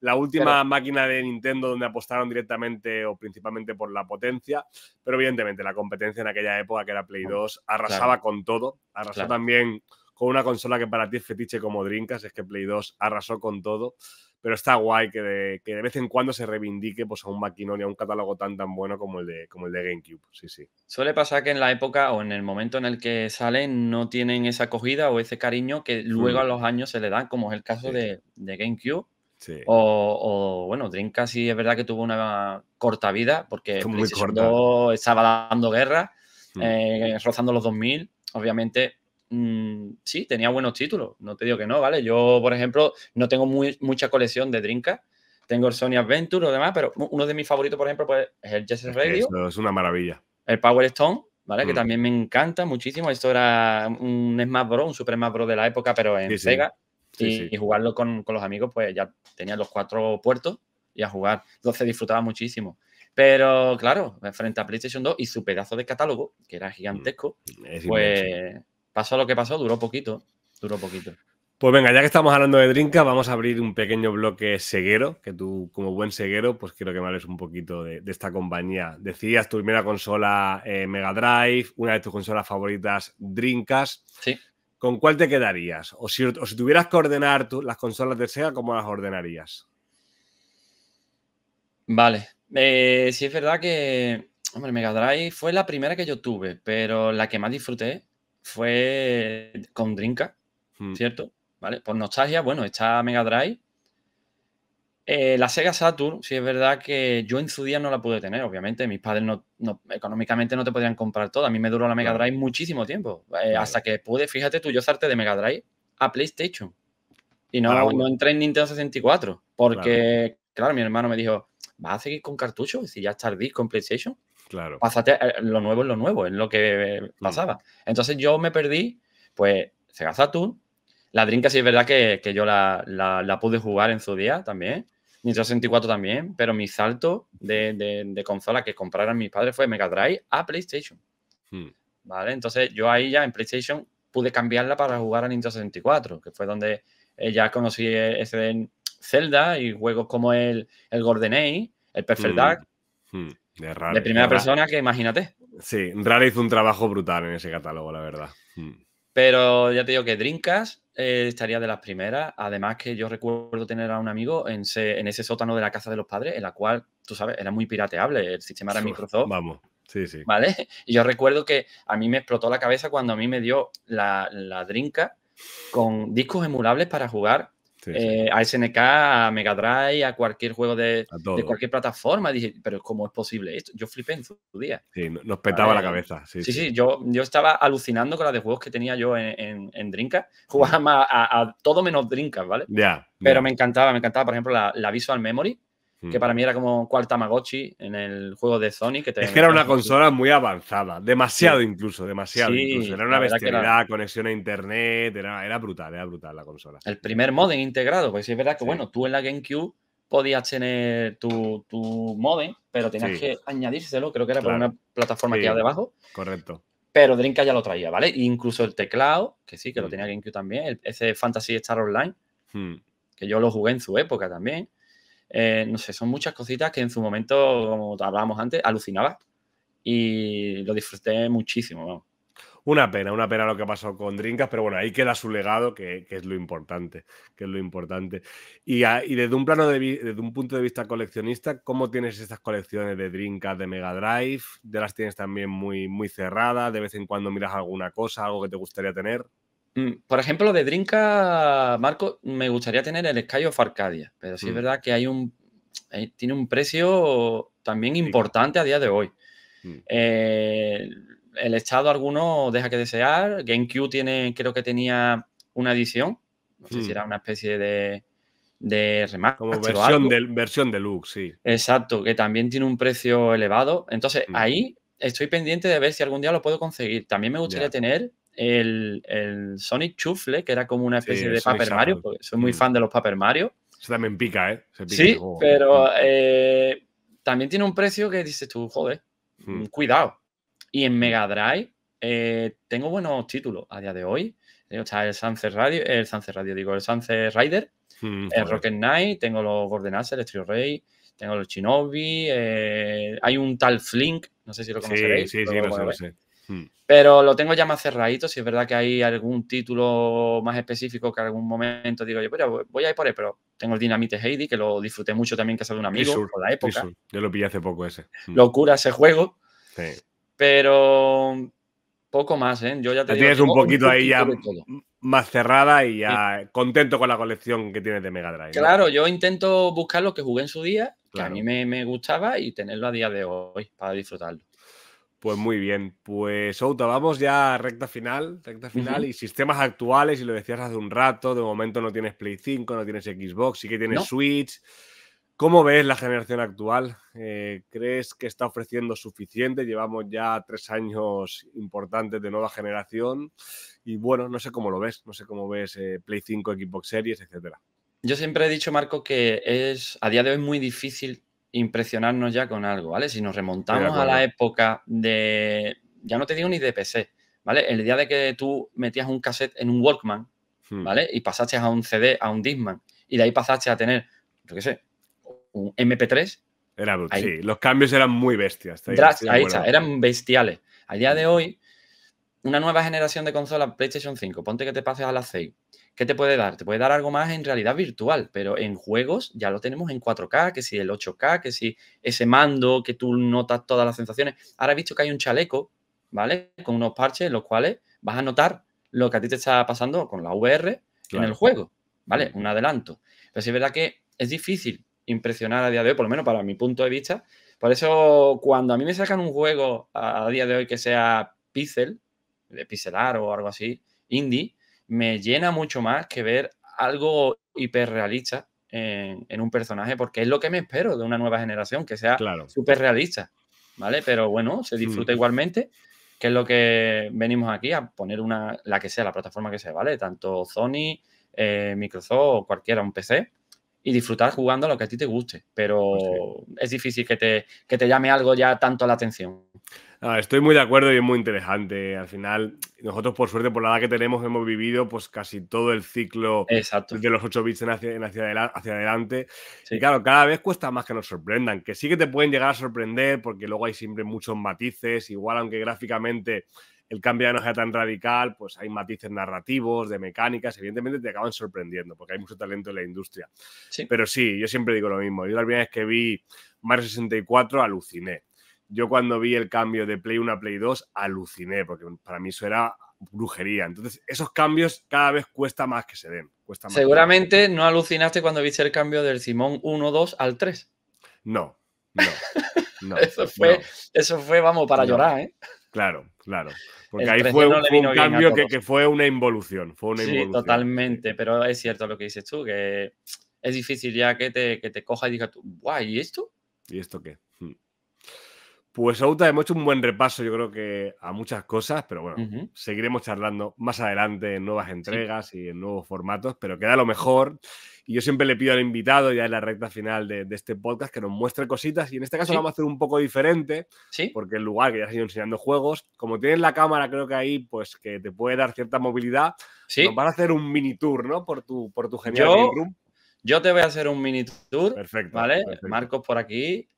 La última máquina de Nintendo donde apostaron directamente o principalmente por la potencia, pero evidentemente la competencia en aquella época, que era Play 2, arrasaba con todo. Arrasó también con una consola que para ti es fetiche como Drinkas, es que Play 2 arrasó con todo pero está guay que de, que de vez en cuando se reivindique pues, a un maquinón y a un catálogo tan tan bueno como el, de, como el de GameCube. Sí, sí. Suele pasar que en la época o en el momento en el que salen no tienen esa acogida o ese cariño que luego mm. a los años se le dan, como es el caso de, GameCube. O, bueno, Dreamcast sí es verdad que tuvo una corta vida porque muy estaba dando guerra, mm. eh, rozando los 2000. Obviamente Mm, sí, tenía buenos títulos, no te digo que no, ¿vale? Yo, por ejemplo, no tengo mucha colección de drinka tengo el Sony Adventure o demás, pero uno de mis favoritos, por ejemplo, pues, es el Jesse Radio. es una maravilla. El Power Stone, ¿vale? Que mm. también me encanta muchísimo. Esto era un Smash Bros, un Super Smash Bros de la época, pero en Sega. Y, jugarlo con, los amigos, pues ya tenía los cuatro puertos y a jugar. Entonces disfrutaba muchísimo. Pero claro, frente a PlayStation 2 y su pedazo de catálogo, que era mm. gigantesco, pues pasó lo que pasó, duró poquito, duró poquito. Pues venga, ya que estamos hablando de Drinka, vamos a abrir un pequeño bloque seguero, que tú como buen seguero, pues quiero que me hables un poquito de, esta compañía. Decías tu primera consola eh, Mega Drive, una de tus consolas favoritas Drinkas. Sí. ¿Con cuál te quedarías? O si, tuvieras que ordenar las consolas de Sega, ¿cómo las ordenarías? Vale. Eh, sí es verdad que, hombre, Mega Drive fue la primera que yo tuve, pero la que más disfruté fue con Drinka, mm. ¿cierto? ¿Vale? Por nostalgia, bueno, está Mega Drive. Eh, la Sega Saturn, si es verdad que yo en su día no la pude tener, obviamente. Mis padres no, no económicamente no te podían comprar toda. A mí me duró la Mega Drive muchísimo tiempo. Eh, hasta que pude, fíjate tú, yo salté de Mega Drive a PlayStation. Y no, entré en Nintendo 64. Porque, claro. mi hermano me dijo, ¿vas a seguir con cartuchos? Si ya está el disco en PlayStation. Claro. Pásate, eh, lo nuevo es lo nuevo, es lo que eh, mm. pasaba. Entonces yo me perdí, pues, Sega Saturn. La Drinka sí es verdad que, yo la, la, pude jugar en su día también. Nintendo 64 también, pero mi salto de, consola que compraron mis padres fue Mega Drive a PlayStation. Hmm. ¿Vale? Entonces yo ahí ya en PlayStation pude cambiarla para jugar a Nintendo 64, que fue donde eh, ya conocí ese Zelda y juegos como el, el A, el Perfect hmm. Dark. Hmm. De, primera persona, que imagínate. Sí, Rare hizo un trabajo brutal en ese catálogo, la verdad. Mm. Pero ya te digo que Drinkas eh, estaría de las primeras. Además que yo recuerdo tener a un amigo en ese, sótano de la casa de los padres, en la cual, tú sabes, era muy pirateable. El sistema era Microsoft. Vamos. Sí, sí. ¿Vale? Y yo recuerdo que a mí me explotó la cabeza cuando a mí me dio la, la drinka con discos emulables para jugar eh, a SNK, a Mega Drive, a cualquier juego de, cualquier plataforma. Dije, pero ¿cómo es posible esto? Yo flipé en su día. Sí, nos petaba la cabeza. Sí, sí, yo, yo estaba alucinando con las de juegos que tenía yo en, en, Drinka. Jugaba a, todo menos Drinka ¿vale? Ya. pero me encantaba, me encantaba, por ejemplo, la, la Visual Memory. Hmm. que para mí era como cual Tamagotchi en el juego de Sony. Que es que era una consola muy avanzada, demasiado incluso, demasiado incluso. Era una bestialidad, era... conexión a internet, era, era, brutal, era brutal la consola. El primer modem integrado, pues sí es verdad que, bueno, tú en la GameCube podías tener tu, modem, pero tenías que añadírselo, creo que era por una plataforma que había debajo. Correcto pero Drinka ya lo traía, ¿vale? E incluso el teclado, que sí, que lo hmm. tenía GameCube también, ese Fantasy Star Online, hmm. que yo lo jugué en su época también. Eh, no sé, son muchas cositas que en su momento, como hablábamos antes, alucinaba y lo disfruté muchísimo. Una pena, una pena lo que pasó con Drinkas, pero bueno, ahí queda su legado, que, que, es lo importante, que es lo importante. Y, y desde un plano desde un punto de vista coleccionista, ¿cómo tienes estas colecciones de Drinkas, de Mega Drive? ¿De las tienes también muy, muy cerradas? ¿De vez en cuando miras alguna cosa, algo que te gustaría tener? Mm, por ejemplo, de Drinka, Marco, me gustaría tener el Sky of Arcadia, pero sí es mm. verdad que hay un, tiene un precio también importante a día de hoy. Mm. Eh, el estado alguno deja que desear. GameCube tiene, creo que tenía una edición, no sé si era una especie de, de Como versión, de versión deluxe, sí. Exacto, que también tiene un precio elevado. Entonces, ahí estoy pendiente de ver si algún día lo puedo conseguir. También me gustaría tener el, Sonic Chufle, que era como una especie de Paper Mario, porque soy muy mm. fan de los Paper Mario. Eso también pica, ¿eh? sí, pero mm. eh, también tiene un precio que dices tú, joder, mm. cuidado. Y en Mega Drive eh, tengo buenos títulos a día de hoy. Está eh, el Sunset Radio, el Radio, digo, el Sunset Rider, el Rocket Knight, tengo los Golden Axe, el Trio Rey, tengo los Shinobi, hay un tal Flink, no sé si lo conoceréis. Sí, sí, sí, sé. Hmm. Pero lo tengo ya más cerradito. Si es verdad que hay algún título más específico que algún momento digo yo, pues, voy a ir por él. Pero tengo el Dynamite Heidi, que lo disfruté mucho también que es de un amigo por la época. Yo lo pillé hace poco ese. Hmm. Locura ese juego. Pero poco más, ¿eh? Yo ya te tienes un poquito, ahí ya más cerrada y ya contento con la colección que tienes de Mega Drive. Claro, yo intento buscar lo que jugué en su día, que a mí me, gustaba, y tenerlo a día de hoy para disfrutarlo. Pues muy bien, pues Outa, vamos ya a recta final, recta final y sistemas actuales, y lo decías hace un rato, de momento no tienes Play 5, no tienes Xbox, sí que tienes Switch. ¿Cómo ves la generación actual? Eh, ¿Crees que está ofreciendo suficiente? Llevamos ya tres años importantes de nueva generación y bueno, no sé cómo lo ves, no sé cómo ves eh, Play 5, Xbox Series, etcétera. Yo siempre he dicho, Marco, que es a día de hoy muy difícil impresionarnos ya con algo, ¿vale? Si nos remontamos a la época de, ya no te digo ni de PC, ¿vale? El día de que tú metías un cassette en un Walkman, hmm. ¿vale? Y pasaste a un CD, a un Discman, y de ahí pasaste a tener, yo qué sé, un MP3. Era, sí, los cambios eran muy bestias. ahí está, eran bestiales. Al día de hoy, una nueva generación de consola PlayStation 5, ponte que te pases a la 6, ¿qué te puede dar? Te puede dar algo más en realidad virtual, pero en juegos ya lo tenemos en 4K, que si el 8K, que si ese mando, que tú notas todas las sensaciones. Ahora he visto que hay un chaleco, ¿vale? Con unos parches, los cuales vas a notar lo que a ti te está pasando con la VR en el juego, ¿vale? Un adelanto. Pero sí es verdad que es difícil impresionar a día de hoy, por lo menos para mi punto de vista. Por eso, cuando a mí me sacan un juego a día de hoy que sea pixel, de pixelar o algo así, indie, me llena mucho más que ver algo hiperrealista en, en un personaje, porque es lo que me espero de una nueva generación, que sea claro. súper realista, ¿vale? Pero bueno, se mm. disfruta igualmente, que es lo que venimos aquí a poner una, la que sea, la plataforma que sea, ¿vale? Tanto Sony, eh, Microsoft o cualquiera, un PC, y disfrutar jugando lo que a ti te guste, pero pues es difícil que te, te llame algo ya tanto la atención. estoy muy de acuerdo y es muy interesante. Al final, nosotros por suerte, por la edad que tenemos, hemos vivido pues casi todo el ciclo de los 8 bits hacia, adelante. Y claro, cada vez cuesta más que nos sorprendan, que sí que te pueden llegar a sorprender porque luego hay siempre muchos matices, igual aunque gráficamente el cambio de no sea tan radical, pues hay matices narrativos, de mecánicas, evidentemente te acaban sorprendiendo, porque hay mucho talento en la industria. Pero sí, yo siempre digo lo mismo. Yo la primera vez que vi Mario 64 aluciné. Yo cuando vi el cambio de Play 1 a Play 2 aluciné, porque para mí eso era brujería. Entonces, esos cambios cada vez cuesta más que se den. Cuesta más Seguramente no alucinaste cuando viste el cambio del Simón 1-2 al 3. No, no. no eso, fue, eso fue, vamos, para llorar, ¿eh? Claro, Claro, porque ahí fue un, cambio que, fue una involución. Fue sí, totalmente, pero es cierto lo que dices tú, que es difícil ya que te, que coja y digas tú, guay, ¿y esto? ¿Y esto qué? Hmm. Pues Auta, hemos hecho un buen repaso, yo creo que a muchas cosas, pero bueno, seguiremos charlando más adelante en nuevas entregas y en nuevos formatos, pero queda lo mejor y yo siempre le pido al invitado, ya en la recta final de, este podcast, que nos muestre cositas. Y en este caso lo vamos a hacer un poco diferente, ¿Sí? porque el lugar que ya has ido enseñando juegos, como tienes la cámara, creo que ahí, pues que te puede dar cierta movilidad. ¿Sí? Nos vas a hacer un mini tour, ¿no? Por tu, por tu genial game room. Yo te voy a hacer un mini tour. Perfecto. ¿Vale? Marcos por aquí.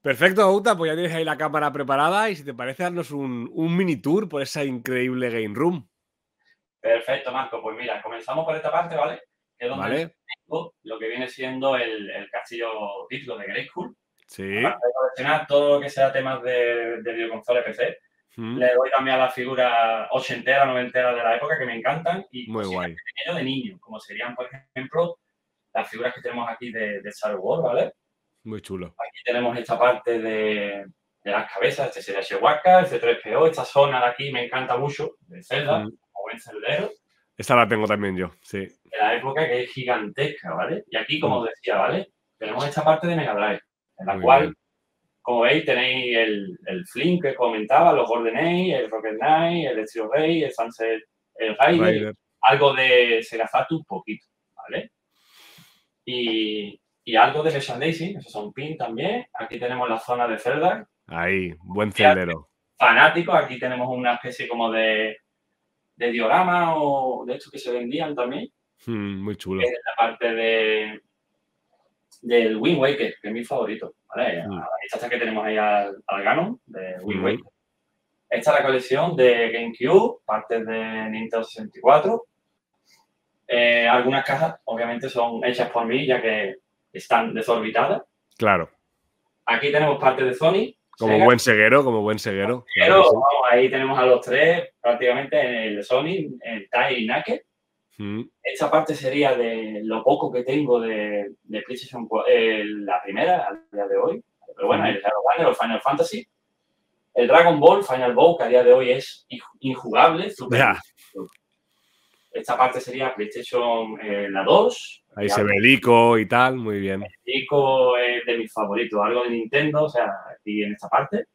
Perfecto, Uta, pues ya tienes ahí la cámara preparada y si te parece, darnos un, un mini tour por esa increíble game room. Perfecto, Marco. Pues mira, comenzamos por esta parte, ¿vale? lo que viene siendo el, castillo título de Grey School. Sí. Para todo lo que sea temas de, de PC, le doy también a las figuras ochentera, noventera de la época que me encantan y Muy guay. de niño como serían, por ejemplo, las figuras que tenemos aquí de, de Star Wars, ¿vale? Muy chulo. Aquí tenemos esta parte de, las cabezas, este sería Chewbacca, este 3PO, esta zona de aquí me encanta mucho, de Zelda, o Esta la tengo también yo, sí la época que es gigantesca, ¿vale? Y aquí, como mm. decía, ¿vale? Tenemos esta parte de Mega Drive, en la cual, como veis, tenéis el, el que comentaba, los Golden Age, el Rocket Knight, el Steel Ray, el Sunset, el Raider, algo de Serafatu, un poquito, ¿vale? Y, algo de Legend Daisy, esos son pin también. Aquí tenemos la zona de Zelda. Ahí, buen celdero. Fanático, aquí tenemos una especie como de, de diorama o de estos que se vendían también. Mm, muy chulo. es la parte de, del Wind Waker, que es mi favorito. ¿vale? Esta mm. que tenemos ahí al, Ganon, de Wind Esta es la colección de GameCube, parte de Nintendo 64. Eh, algunas cajas, obviamente, son hechas por mí, ya que están desorbitadas. Claro. Aquí tenemos parte de Sony. Como buen seguero, como buen seguero. Pero ahí tenemos a los tres, prácticamente en el Sony, el Tai y Naked. Esta parte sería de lo poco que tengo de, de PlayStation eh, la primera al día de hoy. Pero bueno, el el Final Fantasy. El Dragon Ball, Final Bow, que a día de hoy es injugable. Super, esta parte sería PlayStation eh, la 2. Ahí se ve el ICO y tal, muy bien. El ICO es de mis favoritos, algo de Nintendo, o sea, aquí en esta parte.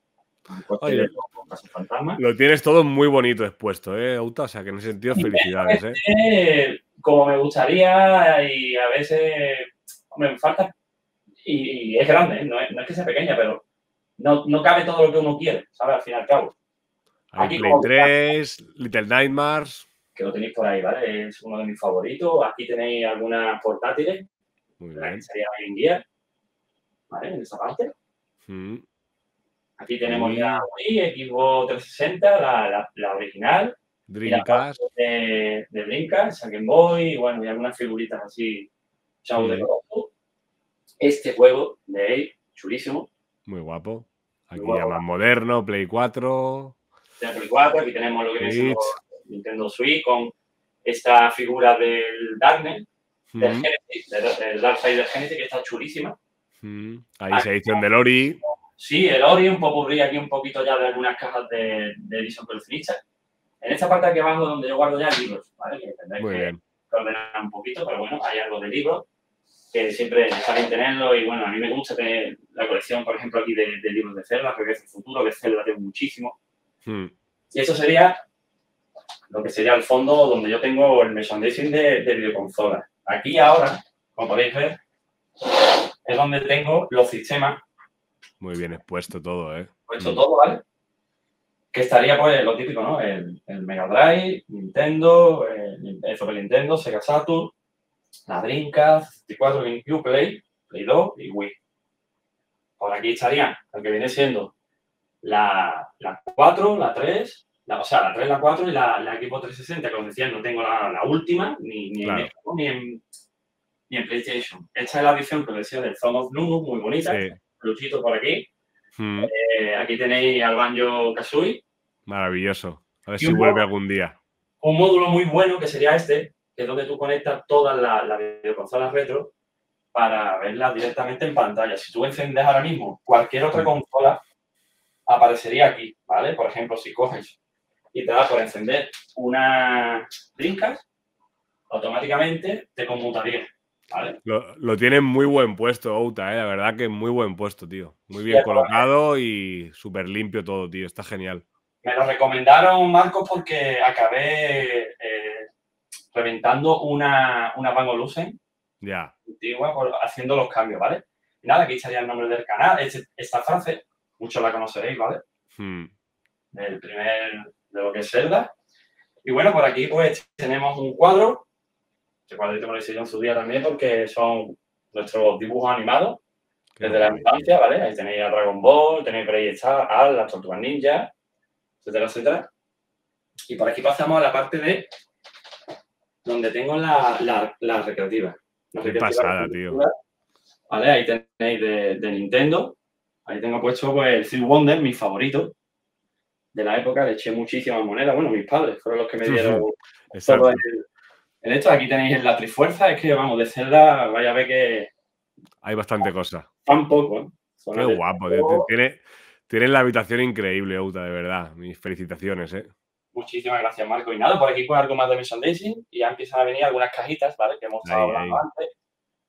Lo tienes todo muy bonito expuesto, ¿eh, Auta? O sea, que en ese sentido, felicidades. ¿eh? como me gustaría y a veces me falta. Y, es grande, ¿eh? no, es, que sea pequeña, pero no, cabe todo lo que uno quiere, ¿sabes? Al fin y al cabo. Aquí Play 3, Little Nightmares. Que lo tenéis por ahí, ¿vale? Es uno de mis favoritos. Aquí tenéis algunas portátiles. La que sería hoy en ¿Vale? En esa parte. Mm. Aquí tenemos ya Equipo 360, la, original. Dreamcast. de, de Dreamcast, Boy, y bueno, y algunas figuritas así. Chao de rojo. Este juego de él, chulísimo. Muy guapo. Aquí ya más moderno, Play 4. De Play 4, aquí tenemos lo que es Nintendo Switch con esta figura del Darkness. del Dark Side del Genesis, que está chulísima. Ahí se edición de lori. Sí, el Ori, un poco pues, popurrí aquí, un poquito ya de algunas cajas de, de edición coleccionista. En esta parte de aquí abajo donde yo guardo ya libros, ¿vale? Que tendréis que ordenar un poquito, pero bueno, hay algo de libros que siempre saben tenerlo y bueno, a mí me gusta tener la colección, por ejemplo, aquí de, libros de Zelda, es el Futuro, que Zelda tengo muchísimo. Hmm. Y eso sería lo que sería el fondo donde yo tengo el merchandising de, de videoconsola. Aquí ahora, como podéis ver, es donde tengo los sistemas muy bien expuesto todo, ¿eh? Expuesto todo, ¿vale? Que estaría, pues, lo típico, ¿no? El, Mega Drive, Nintendo, el, eh, Super Nintendo, Sega Saturn, la Dreamcast, 64, GameCube, Play, Play 2 y Wii. Por aquí estarían, lo que viene siendo la, 4, la 3, la, o sea, la 3, la 4 y la, la equipo 360, que os decía, no tengo la, última, ni, ni, en ni, en, ni, en PlayStation. Esta es la edición que os decía del Zone of Doom, muy bonita. Sí. Luchito por aquí. Hmm. Eh, aquí tenéis al Banjo Kazooie. Maravilloso. A ver si vuelve algún día. Un módulo muy bueno que sería este, que es donde tú conectas todas las, videoconsolas retro para verlas directamente en pantalla. Si tú encendes ahora mismo cualquier otra consola, aparecería aquí, ¿vale? Por ejemplo, si coges y te das por encender una brincas, automáticamente te conmutaría. Lo, lo, tiene muy buen puesto, Outa, ¿eh? la verdad que muy buen puesto, tío. Muy bien colocado y súper limpio todo, tío. Está genial. Me lo recomendaron, Marcos, porque acabé eh, reventando una, una ya. haciendo los cambios, ¿vale? Y nada, aquí estaría el nombre del canal. Este, esta frase, muchos la conoceréis, ¿vale? Hmm. El Del primer, de lo que es Zelda. Y bueno, por aquí pues tenemos un cuadro Recuerdo que hice yo en su día también porque son nuestros dibujos animados desde la infancia, ¿vale? Ahí tenéis a Dragon Ball, tenéis por Star, a las Tortugas Ninja, etcétera, etcétera. Y por aquí pasamos a la parte de donde tengo la, recreativas. Qué pasada, tío. ¿Vale? Ahí tenéis de, Nintendo. Ahí tengo puesto pues, el silver Wonder, mi favorito. De la época le eché muchísimas monedas. Bueno, mis padres fueron los que me dieron el hecho, aquí tenéis la trifuerza, es que vamos, de celda vaya a ver que. Hay bastante cosas. cosa. Tampoco, ¿eh? Qué guapo, Tiene, la habitación increíble, Uta, de verdad. Mis felicitaciones, ¿eh? Muchísimas gracias, Marco. Y nada, por aquí con pues, algo más de Mission Dancing. y ya empiezan a venir algunas cajitas, ¿vale? Que hemos estado antes,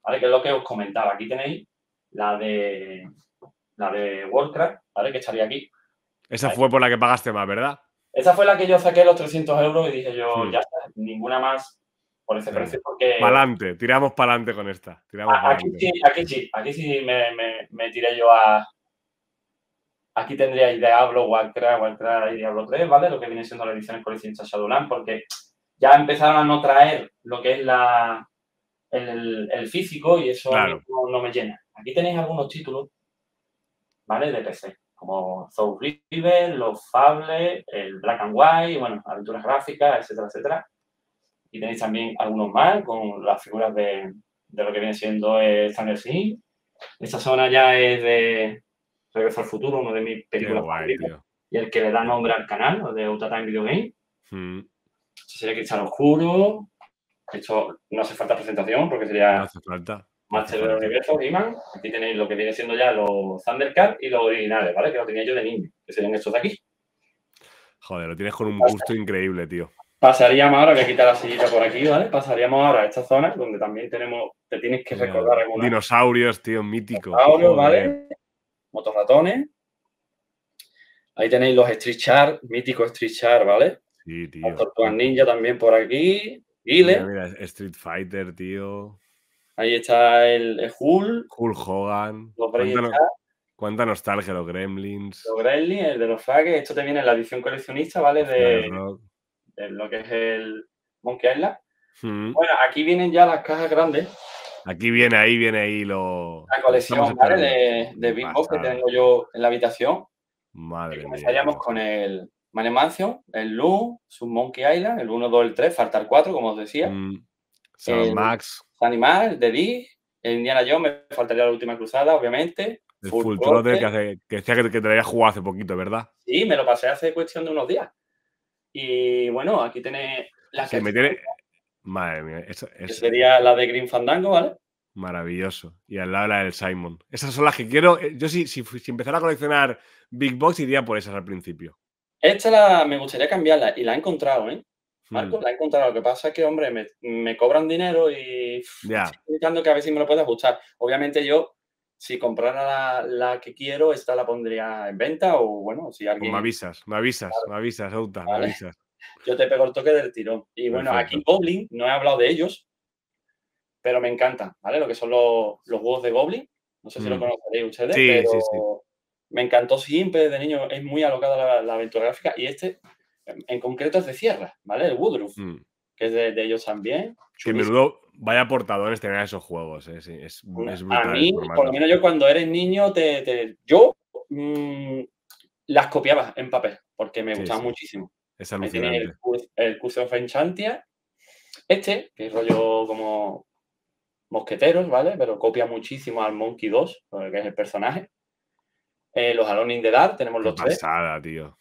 ¿vale? Que es lo que os comentaba. Aquí tenéis la de la de Warcraft, ¿vale? Que estaría aquí. Esa fue por la que pagaste más, ¿verdad? Esa fue la que yo saqué los 300 euros y dije yo, hmm. ya está, ninguna más por ese precio. Porque... tiramos para adelante con esta. aquí, sí, aquí sí, me, tiré yo a. Aquí tendría Diablo, Warcraft, Warcraft y Diablo 3, ¿vale? Lo que viene siendo la las ediciones de Shadowland, porque ya empezaron a no traer lo que es la, el, físico y eso no, me llena. Aquí tenéis algunos títulos, ¿vale? De PC, como Soul River, Los Fables, el Black and White, bueno, aventuras gráficas, etcétera, etcétera y tenéis también algunos más con las figuras de, de lo que viene siendo Thunder Stranger Esta zona ya es de Regreso al Futuro, uno de mis películas y el que le da nombre al canal, de Utah Time Video Game. Hmm. Esto sería Cristal Oscuro. Esto no hace falta presentación porque sería no hace falta. Master del Universo, Iman. Aquí tenéis lo que viene siendo ya los Thundercats y los originales, ¿vale? Que lo tenía yo de niño, que serían estos de aquí. Joder, lo tienes con un gusto increíble, tío. Pasaríamos ahora, voy a quitar la sillita por aquí, ¿vale? Pasaríamos ahora a esta zona donde también tenemos, te tienes que recordar Dinosaurios, tío, míticos. Dinosaurios, ¿vale? Motorratones. Ahí tenéis los Street Char, mítico Street Char, ¿vale? Sí, tío. Tortugas Ninja también por aquí. Street Fighter, tío. Ahí está el, Hulk. Hogan. cuánta, nostalgia los Gremlins. Los Gremlins, el de los Fags. Esto te viene en la edición coleccionista, ¿vale? De, lo que es el Monkey Island. Mm. Bueno, aquí vienen ya las cajas grandes. Aquí viene, ahí viene ahí los. La colección de, de Big que tengo yo en la habitación. Madre y Comenzaríamos con el Mane Mansion, el Lu, su Monkey Island, el 1, 2, el 3, falta el 4, como os decía. Mm. Max. Animal, el Indiana Jones, me faltaría la última cruzada, obviamente. El Full, que, decía que, te jugado hace poquito, ¿verdad? Sí, me lo pasé hace cuestión de unos días. Y bueno, aquí tiene la que. Me tiene... Madre mía, sería la de Green Fandango, ¿vale? Maravilloso. Y al lado la del Simon. Esas son las que quiero. Eh, yo si, si, empezara a coleccionar Big Box iría por esas al principio. Esta la, me gustaría cambiarla y la he encontrado, ¿eh? Hmm. Marco, la he encontrado. Lo que pasa es que, hombre, me, cobran dinero y. Ya. que a ver si me lo puedes ajustar. Obviamente yo si comprara la, que quiero, esta la pondría en venta o bueno, si pues alguien... Me avisas, me avisas, me avisas, Auta, me avisas. Yo te pego el toque del tirón. Y bueno, aquí Goblin, no he hablado de ellos, pero me encantan, ¿vale? Lo que son los, los juegos de Goblin. No sé si lo mm. conoceréis ustedes, pero me encantó siempre de niño. Es muy alocada la, aventura gráfica y este en concreto es de Sierra, ¿vale? El Woodruff. Mm que es de, ellos también. Que menudo vaya portadores tener esos juegos. ¿eh? Mm, es, a mí, por lo menos yo cuando eres niño, te, yo mm, las copiaba en papel porque me gustaba muchísimo. Es El, el, of Enchantia, este, que es rollo como mosqueteros, ¿vale? Pero copia muchísimo al Monkey 2, eh, que es el personaje. Eh, los in de Dark, tenemos los tres. qué pasada, tío.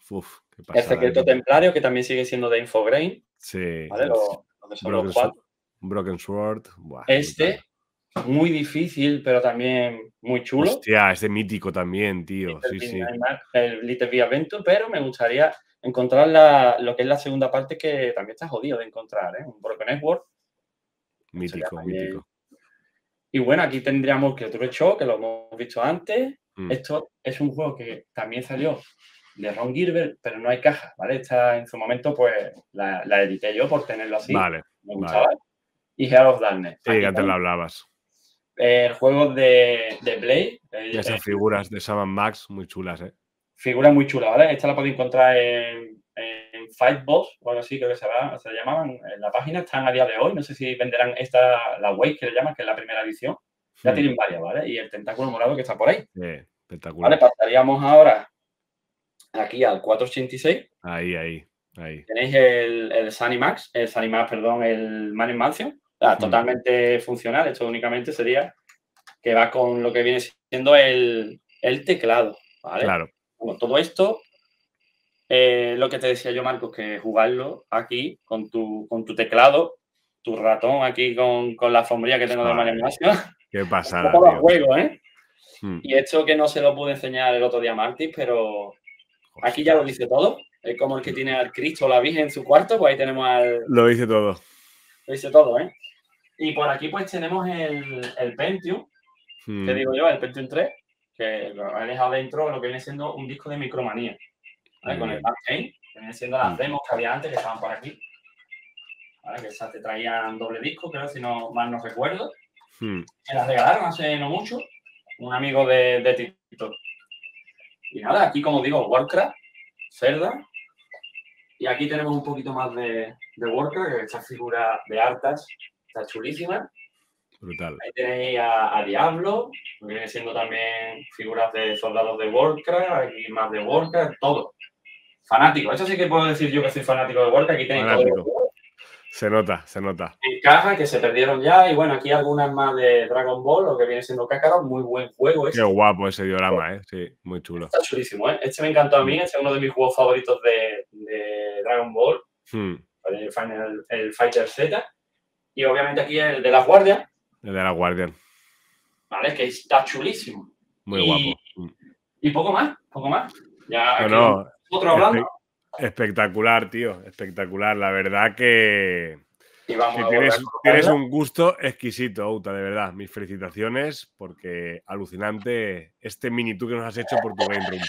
el secreto templario, que también sigue siendo de Infograin. Sí. ¿Vale? Broken los Broken Sword. este, muy difícil, pero también muy chulo. Hostia, este mítico también, tío. sí, sí. el Little Big Adventure, pero me gustaría encontrar lo que es la segunda parte que también está jodido de encontrar, ¿eh? Un Broken Sword. Mítico, mítico. Y bueno, aquí tendríamos que otro show, que lo hemos visto antes. Mm. Esto es un juego que también salió de Ron Gilbert, pero no hay caja, ¿vale? Esta en su momento, pues, la, la edité yo por tenerlo así. Vale. Me Y Hell of Darkness. Sí, te la hablabas. El juego de, de Play. Eh, esas eh, figuras de Saman Max muy chulas, ¿eh? Figuras muy chulas, ¿vale? Esta la podéis encontrar en, en Boss, o algo creo que se, llamaban. En la página están a día de hoy. No sé si venderán esta, la Wave, que le llaman, que es la primera edición. Ya tienen varias, ¿vale? Y el tentáculo morado que está por ahí. Sí, espectacular. Vale, pasaríamos ahora aquí al 486. Ahí, ahí, ahí. Tenéis el, el Max el Max perdón, el Man Mansion. Totalmente funcional. Esto únicamente sería que va con lo que viene siendo el, teclado. Claro. todo esto, eh, lo que te decía yo, Marcos, que jugarlo aquí con tu, con tu teclado, tu ratón aquí con, la fombría que tengo de Man Mansion. Qué pasada. juego, ¿eh? Hmm. Y esto que no se lo pude enseñar el otro día a Martis, pero pues aquí ya lo dice todo. Es como el que tiene al Cristo o la Virgen en su cuarto, pues ahí tenemos al. Lo dice todo. Lo dice todo, ¿eh? Y por aquí, pues tenemos el, Pentium, Te hmm. digo yo, el Pentium 3, que lo he dejado dentro lo que viene siendo un disco de micromanía. Con el backchain, que viene siendo las hmm. demos que había antes, que estaban por aquí. ¿Vale? Que esas te traían doble disco, creo, si no mal no recuerdo. Hmm. Me las regalaron hace no mucho, un amigo de, de TikTok. Y nada, aquí como digo, Warcraft, Cerda. Y aquí tenemos un poquito más de, de Warcraft, esta figura de hartas, está chulísima. Brutal. Ahí tenéis a, Diablo, viene siendo también figuras de soldados de Warcraft, hay más de Warcraft, todo. Fanático, eso sí que puedo decir yo que soy fanático de Warcraft, aquí tenéis se nota, se nota. En caja que se perdieron ya. Y bueno, aquí algunas más de Dragon Ball, lo que viene siendo Kakarot. Muy buen juego ¿eh? Qué guapo ese diorama, ¿eh? Sí, muy chulo. Está chulísimo, ¿eh? Este me encantó a mí. Mm. Este es uno de mis juegos favoritos de, Dragon Ball. Hmm. El, Fighter Z. Y obviamente aquí el de las Guardia El de las guardias. Vale, que está chulísimo. Muy guapo. Hmm. Y poco más, poco más. Ya otro hablando. Espectacular, tío, espectacular. La verdad que, tienes, un gusto exquisito, Outa, de verdad. Mis felicitaciones porque alucinante este mini tú que nos has hecho por tu game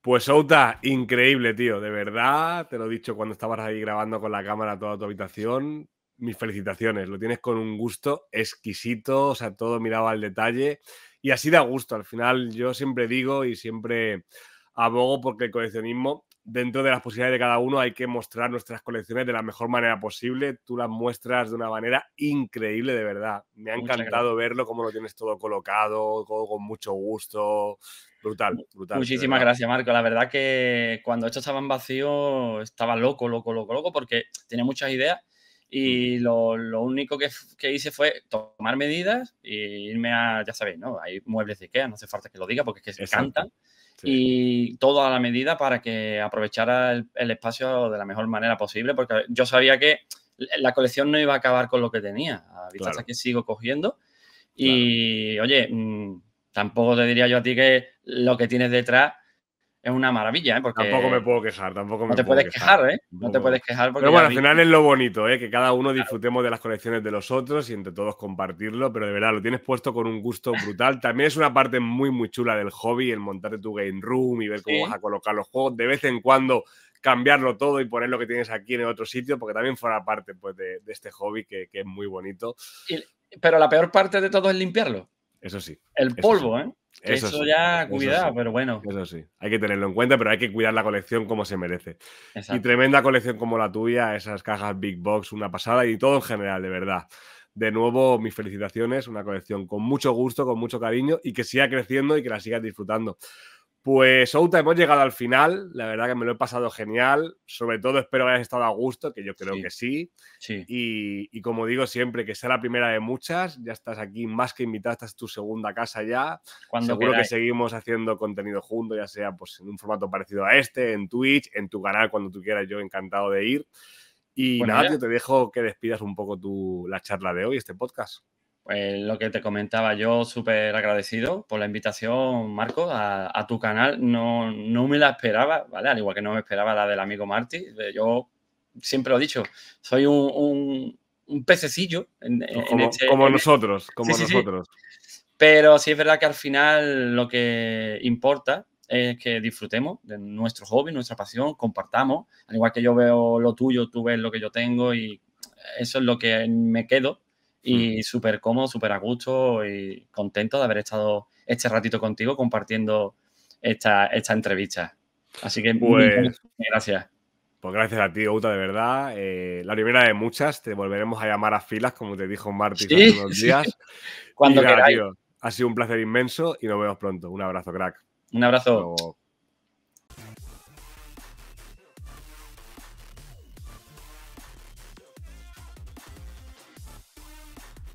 Pues Outa, increíble, tío, de verdad, te lo he dicho cuando estabas ahí grabando con la cámara toda tu habitación, mis felicitaciones, lo tienes con un gusto exquisito, o sea, todo mirado al detalle y así da gusto, al final yo siempre digo y siempre abogo porque el coleccionismo dentro de las posibilidades de cada uno hay que mostrar nuestras colecciones de la mejor manera posible. Tú las muestras de una manera increíble, de verdad. Me ha encantado verlo, cómo lo tienes todo colocado, con mucho gusto. Brutal, brutal. Muchísimas gracias, Marco. La verdad que cuando esto estaba en vacío estaba loco, loco, loco, loco, porque tiene muchas ideas y lo, único que, hice fue tomar medidas e irme a, ya sabéis, ¿no? Hay muebles de Ikea, no hace falta que lo diga porque es que se encantan. Y todo a la medida para que aprovechara el, espacio de la mejor manera posible, porque yo sabía que la colección no iba a acabar con lo que tenía, a vista que sigo cogiendo. Y oye, mm, tampoco te diría yo a ti que lo que tienes detrás es una maravilla, ¿eh? Porque tampoco me puedo quejar, tampoco me No te puedes quejar, ¿eh? No, te puedes quejar. Porque pero bueno, al final es lo bonito, ¿eh? Que cada uno disfrutemos de las colecciones de los otros y entre todos compartirlo, pero de verdad lo tienes puesto con un gusto brutal. También es una parte muy, muy chula del hobby, el montar tu game room y ver cómo vas a colocar los juegos. De vez en cuando cambiarlo todo y poner lo que tienes aquí en otro sitio, porque también fuera parte pues, de, este hobby que, es muy bonito. pero la peor parte de todo es limpiarlo. Eso sí. El polvo, ¿eh? Eso, ya, cuidado, pero bueno. Eso sí, hay que tenerlo en cuenta, pero hay que cuidar la colección como se merece. Y tremenda colección como la tuya, esas cajas Big Box, una pasada y todo en general, de verdad. De nuevo, mis felicitaciones, una colección con mucho gusto, con mucho cariño y que siga creciendo y que la sigas disfrutando. Pues Outa, hemos llegado al final. La verdad que me lo he pasado genial. Sobre todo espero que hayas estado a gusto, que yo creo que sí. Y, como digo siempre, que sea la primera de muchas. Ya estás aquí más que invitada, estás en tu segunda casa ya. Cuando Seguro que seguimos haciendo contenido juntos, ya sea pues, en un formato parecido a este, en Twitch, en tu canal, cuando tú quieras. Yo encantado de ir. Y pues nada, yo te dejo que despidas un poco tu, la charla de hoy, este podcast. Pues lo que te comentaba, yo súper agradecido por la invitación, Marco, a, tu canal. No, no, me la esperaba, ¿vale? Al igual que no me esperaba la del amigo Marty. Eh, yo siempre lo he dicho, soy un, un, pececillo. En, como, como este- nosotros, como nosotros. Pero sí es verdad que al final lo que importa es que disfrutemos de nuestro hobby, nuestra pasión, compartamos. Al igual que yo veo lo tuyo, tú ves lo que yo tengo y eso es lo que me quedo Mm. y súper cómodo, súper a y contento de haber estado este ratito contigo compartiendo esta, esta entrevista. Así que pues, gracias. Pues gracias a ti, Uta de verdad. Eh, la primera de muchas, te volveremos a llamar a filas, como te dijo Martí hace unos días. Cuando ha sido un placer inmenso y nos vemos pronto. Un abrazo, crack. Un abrazo.